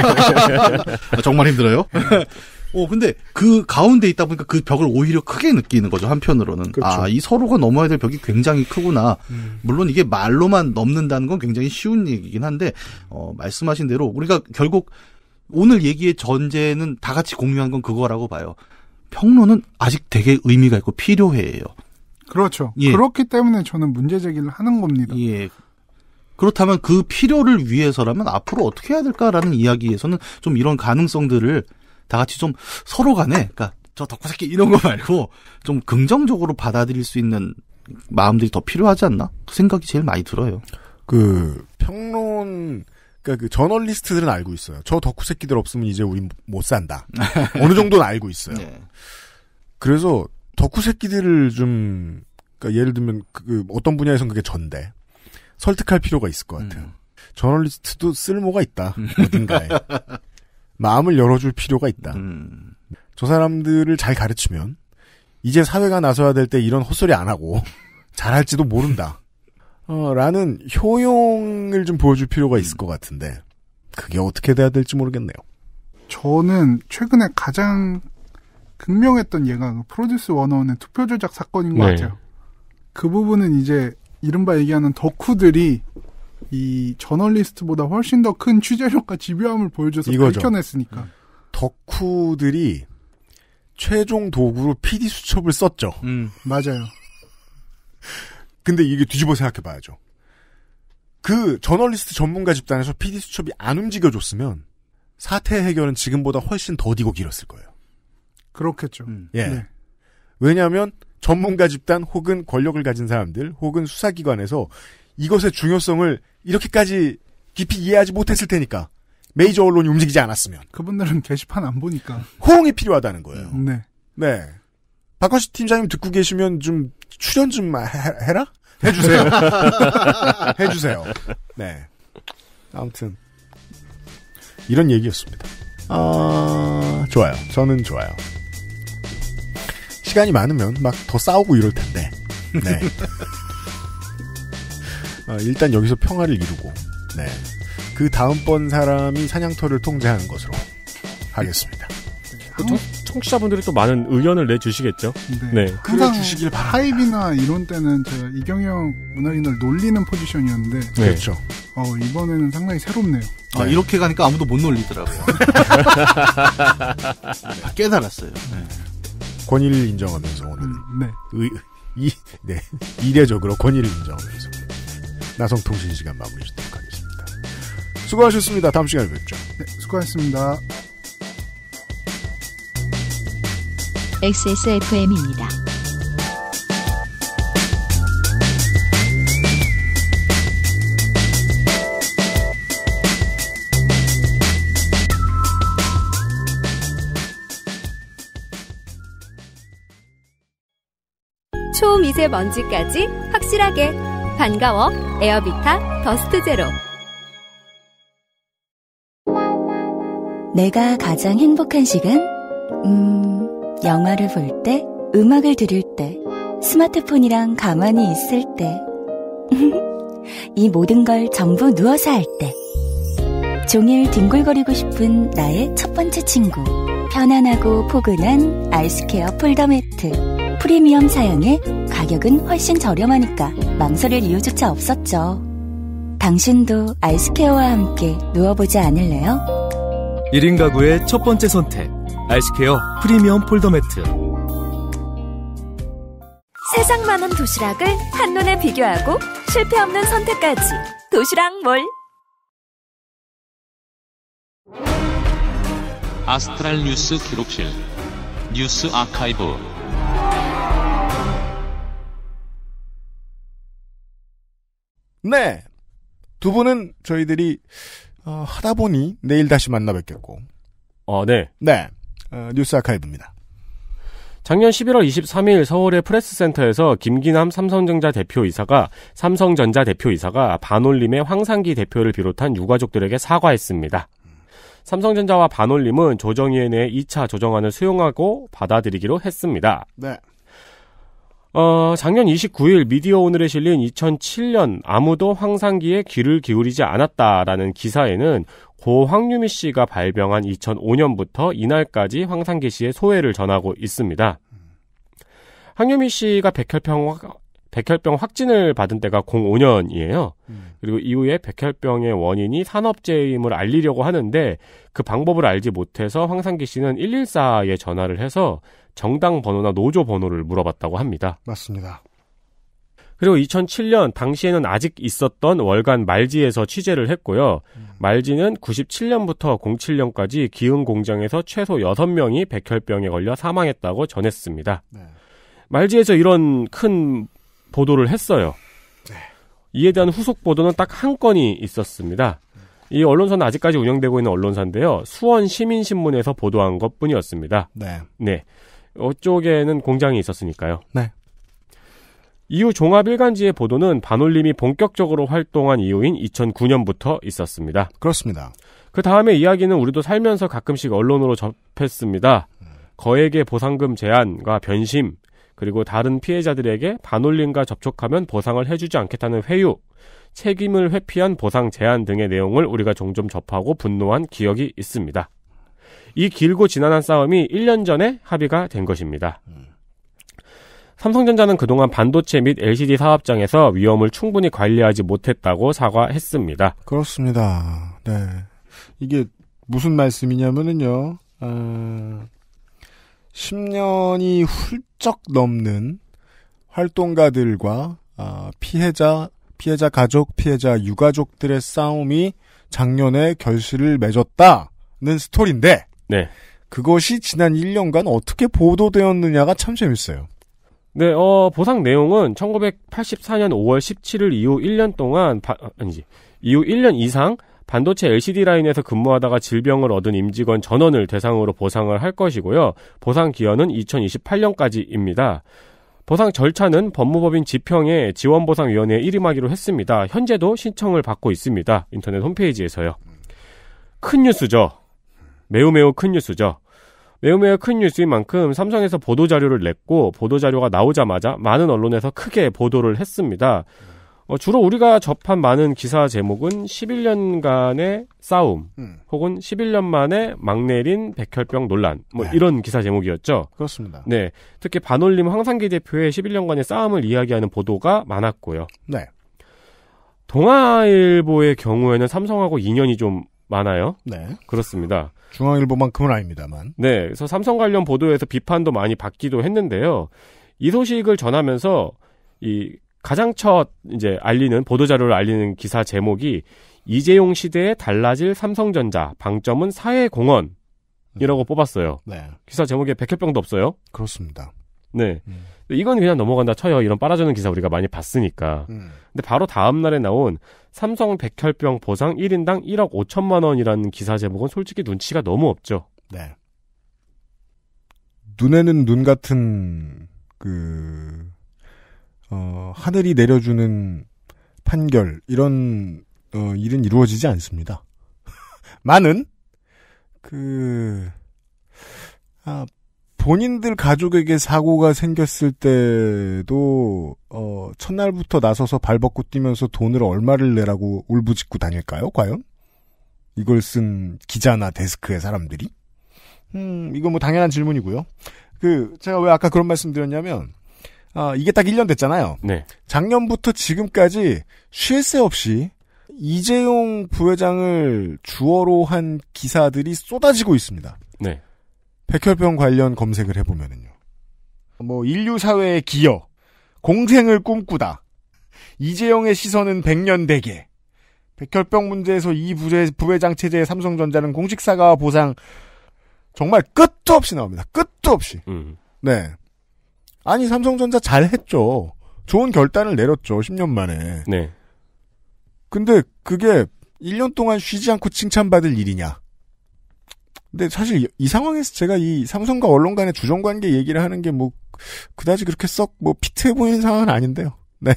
아, 정말 힘들어요. 네. 어, 근데 그 가운데 있다 보니까 그 벽을 오히려 크게 느끼는 거죠, 한편으로는. 그렇죠. 아, 이 서로가 넘어야 될 벽이 굉장히 크구나. 음. 물론 이게 말로만 넘는다는 건 굉장히 쉬운 얘기긴 한데, 어, 말씀하신 대로 우리가 결국 오늘 얘기의 전제는 다 같이 공유한 건 그거라고 봐요. 평론은 아직 되게 의미가 있고 필요해요. 그렇죠. 예. 그렇기 때문에 저는 문제 제기를 하는 겁니다. 예. 그렇다면 그 필요를 위해서라면 앞으로 어떻게 해야 될까라는 이야기에서는 좀 이런 가능성들을 다 같이 좀 서로 간에 그러니까 저 덕후 새끼 이런 거 말고 좀 긍정적으로 받아들일 수 있는 마음들이 더 필요하지 않나? 그 생각이 제일 많이 들어요. 그 평론 그러니까 그 저널리스트들은 알고 있어요. 저 덕후 새끼들 없으면 이제 우린 못 산다. 어느 정도는 알고 있어요. 네. 그래서 덕후 새끼들을 좀 그러니까 예를 들면 그 어떤 분야에선 그게 전데 설득할 필요가 있을 것 같아요. 음. 저널리스트도 쓸모가 있다. 어딘가에. 마음을 열어줄 필요가 있다. 음. 저 사람들을 잘 가르치면 이제 사회가 나서야 될 때 이런 헛소리 안 하고 잘할지도 모른다. 어, 라는 효용을 좀 보여줄 필요가 있을 것 같은데 그게 어떻게 돼야 될지 모르겠네요. 저는 최근에 가장 극명했던 예가 그 프로듀스 원어원의 투표 조작 사건인 것 네. 같아요. 그 부분은 이제 이른바 얘기하는 덕후들이 이 저널리스트보다 훨씬 더 큰 취재력과 집요함을 보여줘서 이거죠. 밝혀냈으니까. 음. 덕후들이 최종 도구로 PD 수첩을 썼죠. 음. 맞아요. 근데 이게 뒤집어 생각해 봐야죠. 그 저널리스트 전문가 집단에서 PD 수첩이 안 움직여줬으면 사태 해결은 지금보다 훨씬 더디고 길었을 거예요. 그렇겠죠. 음. 예. 네. 왜냐하면 전문가 집단 혹은 권력을 가진 사람들 혹은 수사기관에서 이것의 중요성을 이렇게까지 깊이 이해하지 못했을 테니까 메이저 언론이 움직이지 않았으면 그분들은 게시판 안 보니까 호응이 필요하다는 거예요. 네. 네. 박건식 팀장님 듣고 계시면 좀 출연 좀 해, 라 해주세요. 해주세요. 네. 아무튼 이런 얘기였습니다. 아 좋아요. 저는 좋아요. 시간이 많으면 막 더 싸우고 이럴 텐데. 네. 아, 일단 여기서 평화를 이루고 네. 그 다음번 사람이 사냥터를 통제하는 것으로 하겠습니다. 그 청, 청취자분들이 또 많은 의견을 내주시겠죠? 네. 네. 그래 주시길 바랍니다. 하이비나 이런 때는 제가 이경영 문화인을 놀리는 포지션이었는데. 네. 그렇죠. 어, 이번에는 상당히 새롭네요. 아, 네. 이렇게 가니까 아무도 못 놀리더라고요. 아, 깨달았어요. 네. 권위를 인정하면서 오늘. 음, 네. 의, 이, 네. 이례적으로 권위를 인정하면서. 나성통신 시간 마무리 짓도록 하겠습니다. 수고하셨습니다. 다음 시간에 뵙죠. 네, 수고하셨습니다. XSFM입니다. 초미세먼지까지 확실하게 반가워 에어비타 더스트 제로 내가 가장 행복한 시간? 음, 영화를 볼 때, 음악을 들을 때, 스마트폰이랑 가만히 있을 때. 이 모든 걸 전부 누워서 할 때. 종일 뒹굴거리고 싶은 나의 첫 번째 친구. 편안하고 포근한 아이스케어 폴더 매트. 프리미엄 사양에 가격은 훨씬 저렴하니까. 망설일 이유조차 없었죠. 당신도 알스케어와 함께 누워보지 않을래요? 1인 가구의 첫 번째 선택. 알스케어 프리미엄 폴더 매트. 세상 많은 도시락을 한눈에 비교하고 실패 없는 선택까지. 도시락 몰. 아스트랄 뉴스 기록실. 뉴스 아카이브. 네. 두 분은 저희들이 어, 하다 보니 내일 다시 만나 뵙겠고. 어, 네. 네. 어, 뉴스 아카이브입니다. 작년 11월 23일 서울의 프레스센터에서 김기남 삼성전자 대표이사가 삼성전자 대표이사가 반올림의 황상기 대표를 비롯한 유가족들에게 사과했습니다. 삼성전자와 반올림은 조정위원회 의 2차 조정안을 수용하고 받아들이기로 했습니다. 네. 어, 작년 29일 미디어 오늘에 실린 2007년 아무도 황상기에 귀를 기울이지 않았다라는 기사에는 고 황유미 씨가 발병한 2005년부터 이날까지 황상기 씨의 소회를 전하고 있습니다. 황유미 씨가 백혈병, 백혈병 확진을 받은 때가 05년이에요. 음. 그리고 이후에 백혈병의 원인이 산업재해임을 알리려고 하는데 그 방법을 알지 못해서 황상기 씨는 114에 전화를 해서 정당 번호나 노조 번호를 물어봤다고 합니다. 맞습니다. 그리고 2007년 당시에는 아직 있었던 월간 말지에서 취재를 했고요. 음. 말지는 97년부터 07년까지 기흥 공장에서 최소 6명이 백혈병에 걸려 사망했다고 전했습니다. 네. 말지에서 이런 큰 보도를 했어요. 네. 이에 대한 후속 보도는 딱 한 건이 있었습니다. 이 언론사는 아직까지 운영되고 있는 언론사인데요. 수원 시민신문에서 보도한 것 뿐이었습니다. 네. 네. 어쪽에는 공장이 있었으니까요. 네. 이후 종합일간지의 보도는 반올림이 본격적으로 활동한 이후인 2009년부터 있었습니다. 그렇습니다. 그 다음에 이야기는 우리도 살면서 가끔씩 언론으로 접했습니다. 거액의 보상금 제한과 변심, 그리고 다른 피해자들에게 반올림과 접촉하면 보상을 해주지 않겠다는 회유, 책임을 회피한 보상 제한 등의 내용을 우리가 종종 접하고 분노한 기억이 있습니다. 이 길고 지난한 싸움이 1년 전에 합의가 된 것입니다. 삼성전자는 그동안 반도체 및 LCD 사업장에서 위험을 충분히 관리하지 못했다고 사과했습니다. 그렇습니다. 네. 이게 무슨 말씀이냐면은요, 어, 10년이 훌쩍 넘는 활동가들과 어, 피해자, 피해자 가족, 피해자 유가족들의 싸움이 작년에 결실을 맺었다는 스토리인데, 네. 그것이 지난 1년간 어떻게 보도되었느냐가 참 재밌어요. 네, 어, 보상 내용은 1984년 5월 17일 이후 1년 동안, 바, 아니지, 이후 1년 이상 반도체 LCD 라인에서 근무하다가 질병을 얻은 임직원 전원을 대상으로 보상을 할 것이고요. 보상 기한은 2028년까지입니다. 보상 절차는 법무법인 지평의 지원보상위원회에 일임하기로 했습니다. 현재도 신청을 받고 있습니다. 인터넷 홈페이지에서요. 큰 뉴스죠. 매우 매우 큰 뉴스죠. 매우 매우 큰 뉴스인 만큼 삼성에서 보도 자료를 냈고 보도 자료가 나오자마자 많은 언론에서 크게 보도를 했습니다. 어, 주로 우리가 접한 많은 기사 제목은 11년간의 싸움 음. 혹은 11년 만에 막내린 백혈병 논란 뭐 네. 이런 기사 제목이었죠. 그렇습니다. 네, 특히 반올림 황상기 대표의 11년간의 싸움을 이야기하는 보도가 많았고요. 네. 동아일보의 경우에는 삼성하고 인연이 좀 많아요. 네. 그렇습니다. 중앙일보만큼은 아닙니다만. 네. 그래서 삼성 관련 보도에서 비판도 많이 받기도 했는데요. 이 소식을 전하면서 이 가장 첫 이제 알리는 보도자료를 알리는 기사 제목이 이재용 시대에 달라질 삼성전자 방점은 사회공헌 이라고 음. 뽑았어요. 네. 기사 제목에 백혈병도 없어요. 그렇습니다. 네. 음. 이건 그냥 넘어간다 쳐요. 이런 빨아주는 기사 우리가 많이 봤으니까. 음. 근데 바로 다음 날에 나온 삼성 백혈병 보상 1인당 1억 5천만 원이라는 기사 제목은 솔직히 눈치가 너무 없죠. 네. 눈에는 눈 같은 그 어, 하늘이 내려주는 판결 이런 어, 일은 이루어지지 않습니다. 많은 그 아, 본인들 가족에게 사고가 생겼을 때도 어, 첫날부터 나서서 발벗고 뛰면서 돈을 얼마를 내라고 울부짖고 다닐까요? 과연 이걸 쓴 기자나 데스크의 사람들이? 음, 이거 뭐 당연한 질문이고요. 그 제가 왜 아까 그런 말씀드렸냐면 아, 이게 딱 1년 됐잖아요. 네. 작년부터 지금까지 쉴 새 없이 이재용 부회장을 주어로 한 기사들이 쏟아지고 있습니다. 네. 백혈병 관련 검색을 해보면은요. 뭐 인류 사회의 기여, 공생을 꿈꾸다. 이재영의 시선은 백년대계. 백혈병 문제에서 이 부재, 부회장 체제의 삼성전자는 공식사과 와 보상 정말 끝도 없이 나옵니다. 끝도 없이. 음. 네. 아니 삼성전자 잘했죠. 좋은 결단을 내렸죠. 10년 만에. 네. 근데 그게 1년 동안 쉬지 않고 칭찬받을 일이냐? 근데 사실 이 상황에서 제가 이 삼성과 언론 간의 주정 관계 얘기를 하는 게 뭐 그다지 그렇게 썩 뭐 피트해 보이는 상황은 아닌데요. 네.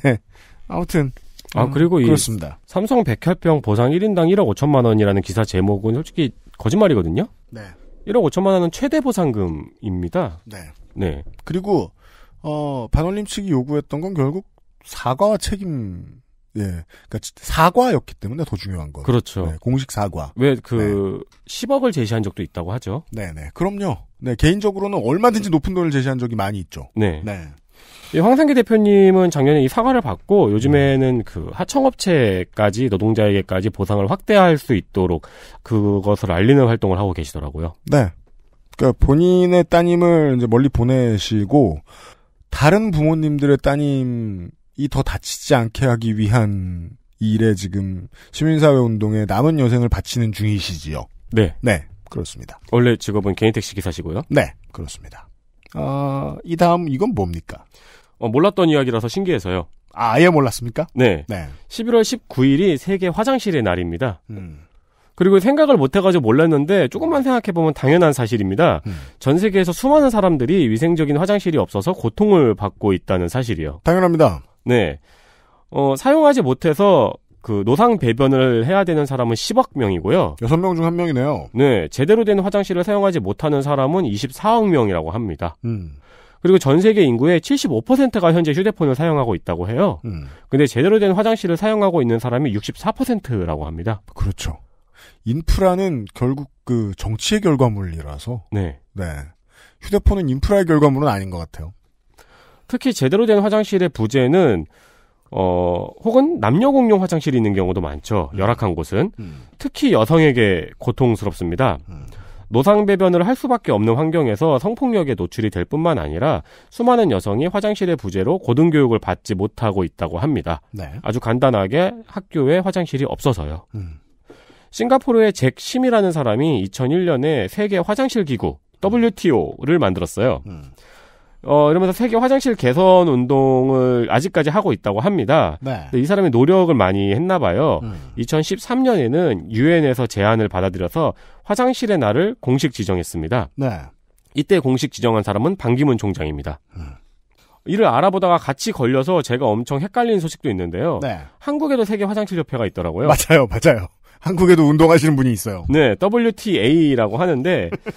아무튼 아 음, 그리고 그렇습니다. 삼성 백혈병 보상 1인당 1억 5천만 원이라는 기사 제목은 솔직히 거짓말이거든요. 네. 1억 5천만 원은 최대 보상금입니다. 네. 네. 그리고 어 반올림 측이 요구했던 건 결국 사과와 책임 예. 그러니까 사과였기 때문에 더 중요한 거. 그렇죠. 네, 공식 사과. 왜그 네. 10억을 제시한 적도 있다고 하죠. 네, 네. 그럼요. 네, 개인적으로는 얼마든지 높은 돈을 제시한 적이 많이 있죠. 네. 네. 예, 황상기 대표님은 작년에 이 사과를 받고 요즘에는 네. 그 하청업체까지 노동자에게까지 보상을 확대할 수 있도록 그것을 알리는 활동을 하고 계시더라고요. 네. 그러니까 본인의 따님을 이제 멀리 보내시고 다른 부모님들의 따님 이더 다치지 않게 하기 위한 일에 지금 시민사회 운동에 남은 여생을 바치는 중이시지요. 네. 네. 그렇습니다. 원래 직업은 개인택시 기사시고요. 네. 그렇습니다. 아, 이 다음 이건 뭡니까? 어, 몰랐던 이야기라서 신기해서요. 아, 아예 몰랐습니까? 네. 네. 11월 19일이 세계 화장실의 날입니다. 음. 그리고 생각을 못해가지고 몰랐는데 조금만 생각해보면 당연한 사실입니다. 음. 전 세계에서 수많은 사람들이 위생적인 화장실이 없어서 고통을 받고 있다는 사실이요. 당연합니다. 네. 어, 사용하지 못해서 그 노상 배변을 해야 되는 사람은 10억 명이고요. 6명 중 1명이네요. 네. 제대로 된 화장실을 사용하지 못하는 사람은 24억 명이라고 합니다. 음. 그리고 전 세계 인구의 75%가 현재 휴대폰을 사용하고 있다고 해요. 음. 근데 제대로 된 화장실을 사용하고 있는 사람이 64%라고 합니다. 그렇죠. 인프라는 결국 그 정치의 결과물이라서. 네. 네. 휴대폰은 인프라의 결과물은 아닌 것 같아요. 특히 제대로 된 화장실의 부재는 어, 혹은 남녀 공용 화장실이 있는 경우도 많죠. 열악한 곳은. 음. 특히 여성에게 고통스럽습니다. 음. 노상 배변을 할 수밖에 없는 환경에서 성폭력에 노출이 될 뿐만 아니라 수많은 여성이 화장실의 부재로 고등교육을 받지 못하고 있다고 합니다. 네. 아주 간단하게 학교에 화장실이 없어서요. 음. 싱가포르의 잭 심이라는 사람이 2001년에 세계 화장실 기구 음. WTO를 만들었어요. 음. 어, 이러면서 세계 화장실 개선 운동을 아직까지 하고 있다고 합니다. 네. 근데 이 사람이 노력을 많이 했나 봐요. 음. 2013년에는 유엔에서 제안을 받아들여서 화장실의 날을 공식 지정했습니다. 네. 이때 공식 지정한 사람은 반기문 총장입니다. 음. 이를 알아보다가 같이 걸려서 제가 엄청 헷갈리는 소식도 있는데요. 네. 한국에도 세계 화장실 협회가 있더라고요. 맞아요, 맞아요. 한국에도 운동하시는 분이 있어요. 네, WTA라고 하는데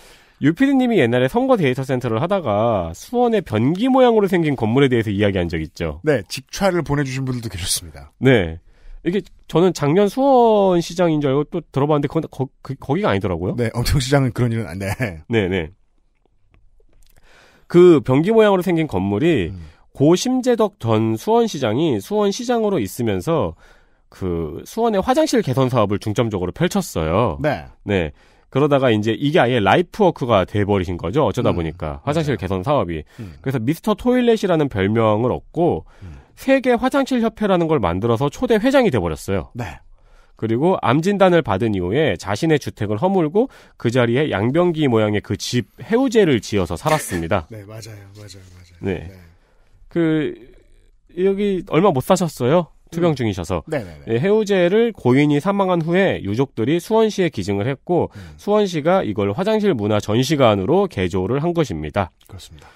유피디님이 옛날에 선거 데이터 센터를 하다가 수원의 변기 모양으로 생긴 건물에 대해서 이야기한 적 있죠. 네, 직찰을 보내주신 분들도 계셨습니다. 네. 이게 저는 작년 수원 시장인 줄 알고 또 들어봤는데 거, 거, 그, 거 기가 아니더라고요. 네, 엄청 시장은 그런 일은 안 네. 네, 네. 그 변기 모양으로 생긴 건물이 음. 고 심재덕 전 수원시장이 수원시장으로 있으면서 그 수원의 화장실 개선 사업을 중점적으로 펼쳤어요. 네. 네. 그러다가 이제 이게 아예 라이프워크가 돼버리신 거죠. 어쩌다 음, 보니까 화장실 맞아요. 네. 개선 사업이. 음. 그래서 미스터 토일렛이라는 별명을 얻고 음. 세계 화장실 협회라는 걸 만들어서 초대 회장이 돼버렸어요. 네. 그리고 암 진단을 받은 이후에 자신의 주택을 허물고 그 자리에 양변기 모양의 그 집 해우제를 지어서 살았습니다. 네, 맞아요, 맞아요, 맞아요. 네. 네. 그 여기 얼마 못 사셨어요? 투병 음. 중이셔서 음. 해우제를 고인이 사망한 후에 유족들이 수원시에 기증을 했고 음. 수원시가 이걸 화장실 문화 전시관으로 개조를 한 것입니다. 그렇습니다.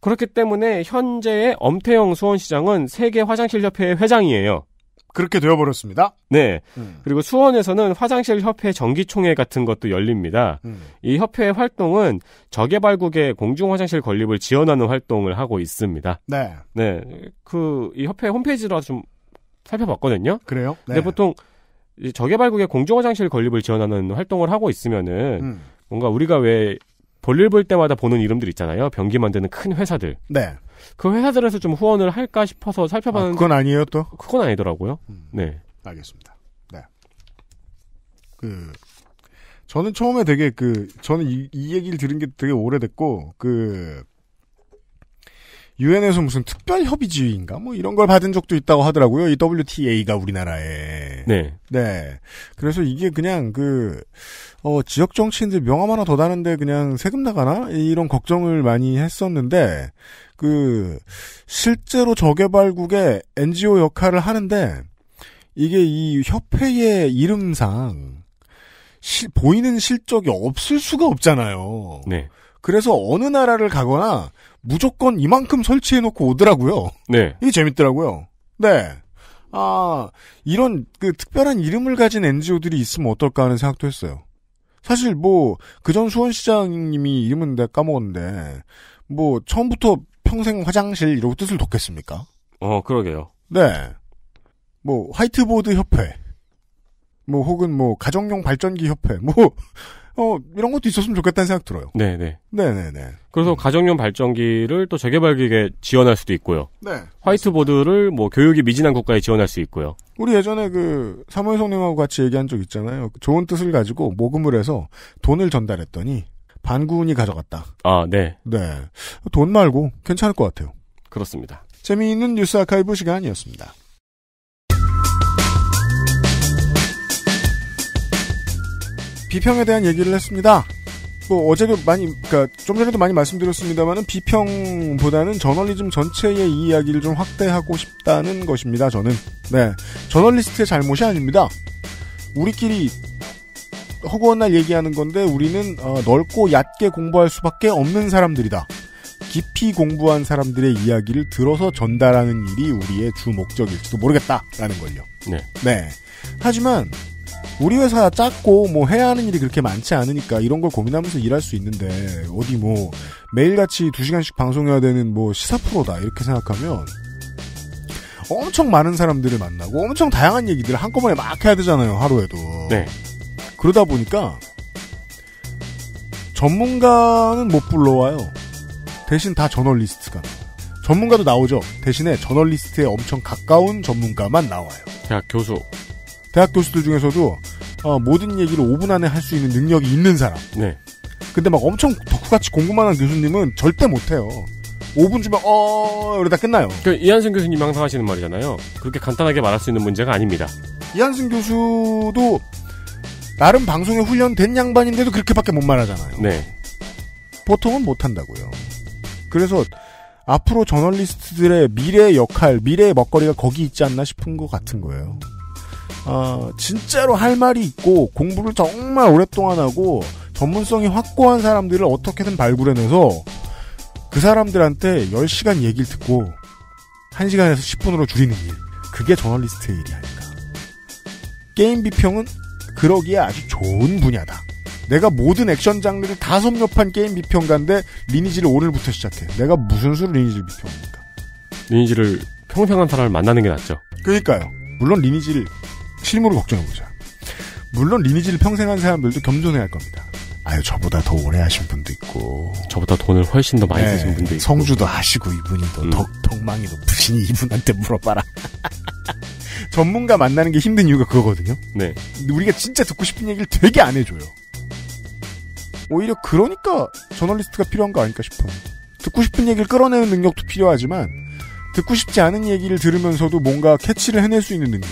그렇기 때문에 현재의 엄태영 수원시장은 세계 화장실 협회의 회장이에요. 그렇게 되어버렸습니다. 네. 음. 그리고 수원에서는 화장실 협회 정기총회 같은 것도 열립니다. 음. 이 협회의 활동은 저개발국의 공중 화장실 건립을 지원하는 활동을 하고 있습니다. 네. 네. 그, 이 협회 홈페이지로 좀 살펴봤거든요. 그래요? 네. 근데 보통 저개발국의 공중 화장실 건립을 지원하는 활동을 하고 있으면은 음. 뭔가 우리가 왜 볼일 볼 때마다 보는 이름들 있잖아요. 변기 만드는 큰 회사들. 네. 그 회사들에서 좀 후원을 할까 싶어서 살펴봤는데 아, 그건 아니에요 또? 그건 아니더라고요. 음. 네. 알겠습니다. 네. 그 저는 처음에 되게 그 저는 이, 이 얘기를 들은 게 되게 오래됐고 그 유엔에서 무슨 특별 협의지인가 뭐 이런 걸 받은 적도 있다고 하더라고요. 이 WTA가 우리나라에. 네. 네. 그래서 이게 그냥 그 어, 지역 정치인들 명함 하나 더 다는데 그냥 세금 나가나 이런 걱정을 많이 했었는데 그 실제로 저개발국의 NGO 역할을 하는데 이게 이 협회의 이름상 시, 보이는 실적이 없을 수가 없잖아요. 네. 그래서 어느 나라를 가거나 무조건 이만큼 설치해놓고 오더라고요. 네. 이게 재밌더라고요. 네. 아, 이런 그 특별한 이름을 가진 NGO들이 있으면 어떨까 하는 생각도 했어요. 사실 뭐, 그 전 수원시장님이 이름은 내가 까먹었는데, 뭐, 처음부터 평생 화장실 이러고 뜻을 뒀겠습니까? 어, 그러게요. 네. 뭐, 화이트보드 협회. 뭐, 혹은 뭐, 가정용 발전기 협회. 뭐, 어, 이런 것도 있었으면 좋겠다는 생각 들어요. 네네. 네. 네네네. 그래서 음. 가정용 발전기를 또 재개발 기계에 지원할 수도 있고요. 네. 화이트보드를 뭐 교육이 미진한 국가에 지원할 수 있고요. 우리 예전에 그 사무엘성님하고 같이 얘기한 적 있잖아요. 좋은 뜻을 가지고 모금을 해서 돈을 전달했더니 반군이 가져갔다. 아, 네. 네. 돈 말고 괜찮을 것 같아요. 그렇습니다. 재미있는 뉴스 아카이브 시간이었습니다. 비평에 대한 얘기를 했습니다. 뭐 어제도 많이 그러니까 좀 전에도 많이 말씀드렸습니다만은 비평보다는 저널리즘 전체의 이야기를 좀 확대하고 싶다는 것입니다. 저는 네 저널리스트의 잘못이 아닙니다. 우리끼리 허구한 날 얘기하는 건데 우리는 어, 넓고 얕게 공부할 수밖에 없는 사람들이다. 깊이 공부한 사람들의 이야기를 들어서 전달하는 일이 우리의 주 목적일지도 모르겠다라는 걸요. 네. 네. 하지만 우리 회사 작고 뭐 해야 하는 일이 그렇게 많지 않으니까 이런 걸 고민하면서 일할 수 있는데 어디 뭐 매일같이 2시간씩 방송해야 되는 뭐 시사 프로다 이렇게 생각하면 엄청 많은 사람들을 만나고 엄청 다양한 얘기들을 한꺼번에 막 해야 되잖아요 하루에도 네. 그러다 보니까 전문가는 못 불러와요 대신 다 저널리스트가 전문가도 나오죠 대신에 저널리스트에 엄청 가까운 전문가만 나와요 대 교수 대학 교수들 중에서도 어, 모든 얘기를 5분 안에 할 수 있는 능력이 있는 사람. 네. 근데 막 엄청 덕후같이 공부만 한 교수님은 절대 못해요. 5분 주면 어 이러다 끝나요. 그 이한승 교수님 항상 하시는 말이잖아요. 그렇게 간단하게 말할 수 있는 문제가 아닙니다. 이한승 교수도 나름 방송에 훈련된 양반인데도 그렇게밖에 못 말하잖아요. 네. 보통은 못한다고요. 그래서 앞으로 저널리스트들의 미래의 역할, 미래의 먹거리가 거기 있지 않나 싶은 것 같은 거예요. 아, 진짜로 할 말이 있고 공부를 정말 오랫동안 하고 전문성이 확고한 사람들을 어떻게든 발굴해내서 그 사람들한테 10시간 얘기를 듣고 1시간에서 10분으로 줄이는 일. 그게 저널리스트의 일이 아닐까. 게임 비평은 그러기에 아주 좋은 분야다. 내가 모든 액션 장르를 다 섭렵한 게임 비평가인데 리니지를 오늘부터 시작해. 내가 무슨 수로 리니지를 비평합니까? 리니지를 평평한 사람을 만나는 게 낫죠. 그러니까요. 물론 리니지를 실무를 걱정해보자. 물론 리니지를 평생 한 사람들도 겸손해야 할 겁니다. 아유 저보다 더 오래 하신 분도 있고 저보다 돈을 훨씬 더 많이 네, 쓰신 분도 있고 성주도 하시고 이분이 더 음. 덕, 덕망이 높으시니 이분한테 물어봐라 전문가 만나는 게 힘든 이유가 그거거든요 네. 우리가 진짜 듣고 싶은 얘기를 되게 안 해줘요 오히려 그러니까 저널리스트가 필요한 거 아닐까 싶어요 듣고 싶은 얘기를 끌어내는 능력도 필요하지만 듣고 싶지 않은 얘기를 들으면서도 뭔가 캐치를 해낼 수 있는 능력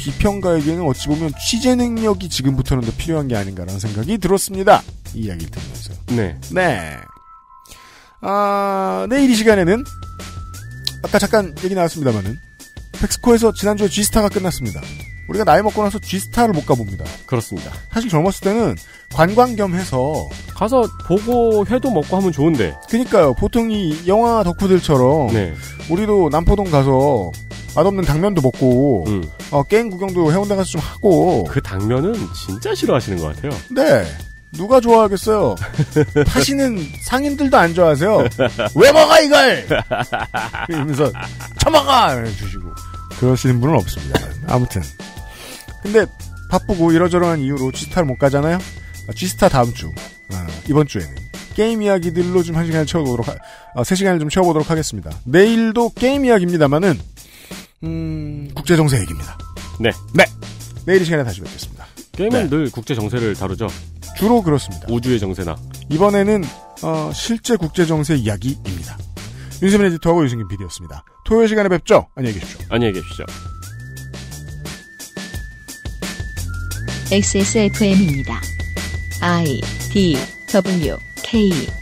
비평가에게는 어찌 보면 취재 능력이 지금부터는 더 필요한 게 아닌가라는 생각이 들었습니다. 이 이야기를 들으면서. 네. 네. 아, 내일 이 시간에는 아까 잠깐 얘기 나왔습니다만은 멕스코에서 지난주에 G스타가 끝났습니다. 우리가 나이 먹고 나서 G스타를 못 가봅니다. 그렇습니다. 사실 젊었을 때는 관광 겸 해서 가서 보고 회도 먹고 하면 좋은데. 그니까요. 보통 이 영화 덕후들처럼 네. 우리도 남포동 가서 맛없는 당면도 먹고 음. 어, 게임 구경도 해운대 가서 좀 하고 그 당면은 진짜 싫어하시는 것 같아요. 네. 누가 좋아하겠어요? 하시는 상인들도 안 좋아하세요. 왜 먹어 이걸? 이러면서 처먹어 주시고 그러시는 분은 없습니다. 아무튼 근데 바쁘고 이러저러한 이유로 지스타를못 가잖아요. 아, 지스타 다음 주 아, 이번 주에는 게임 이야기들로 좀 한 시간을 채워보도록 하, 아, 세 시간을 좀 채워보도록 하겠습니다. 내일도 게임 이야기입니다만은 음, 국제 정세 얘기입니다. 네, 네. 내일 이 시간에 다시 뵙겠습니다. 게임은 네. 늘 국제 정세를 다루죠. 주로 그렇습니다. 우주의 정세나 이번에는 어, 실제 국제 정세 이야기입니다. 윤세민 에디터하고 유승균 PD였습니다. 토요일 시간에 뵙죠. 안녕히 계십시오. 안녕히 계십시오. XSFM입니다. I D W K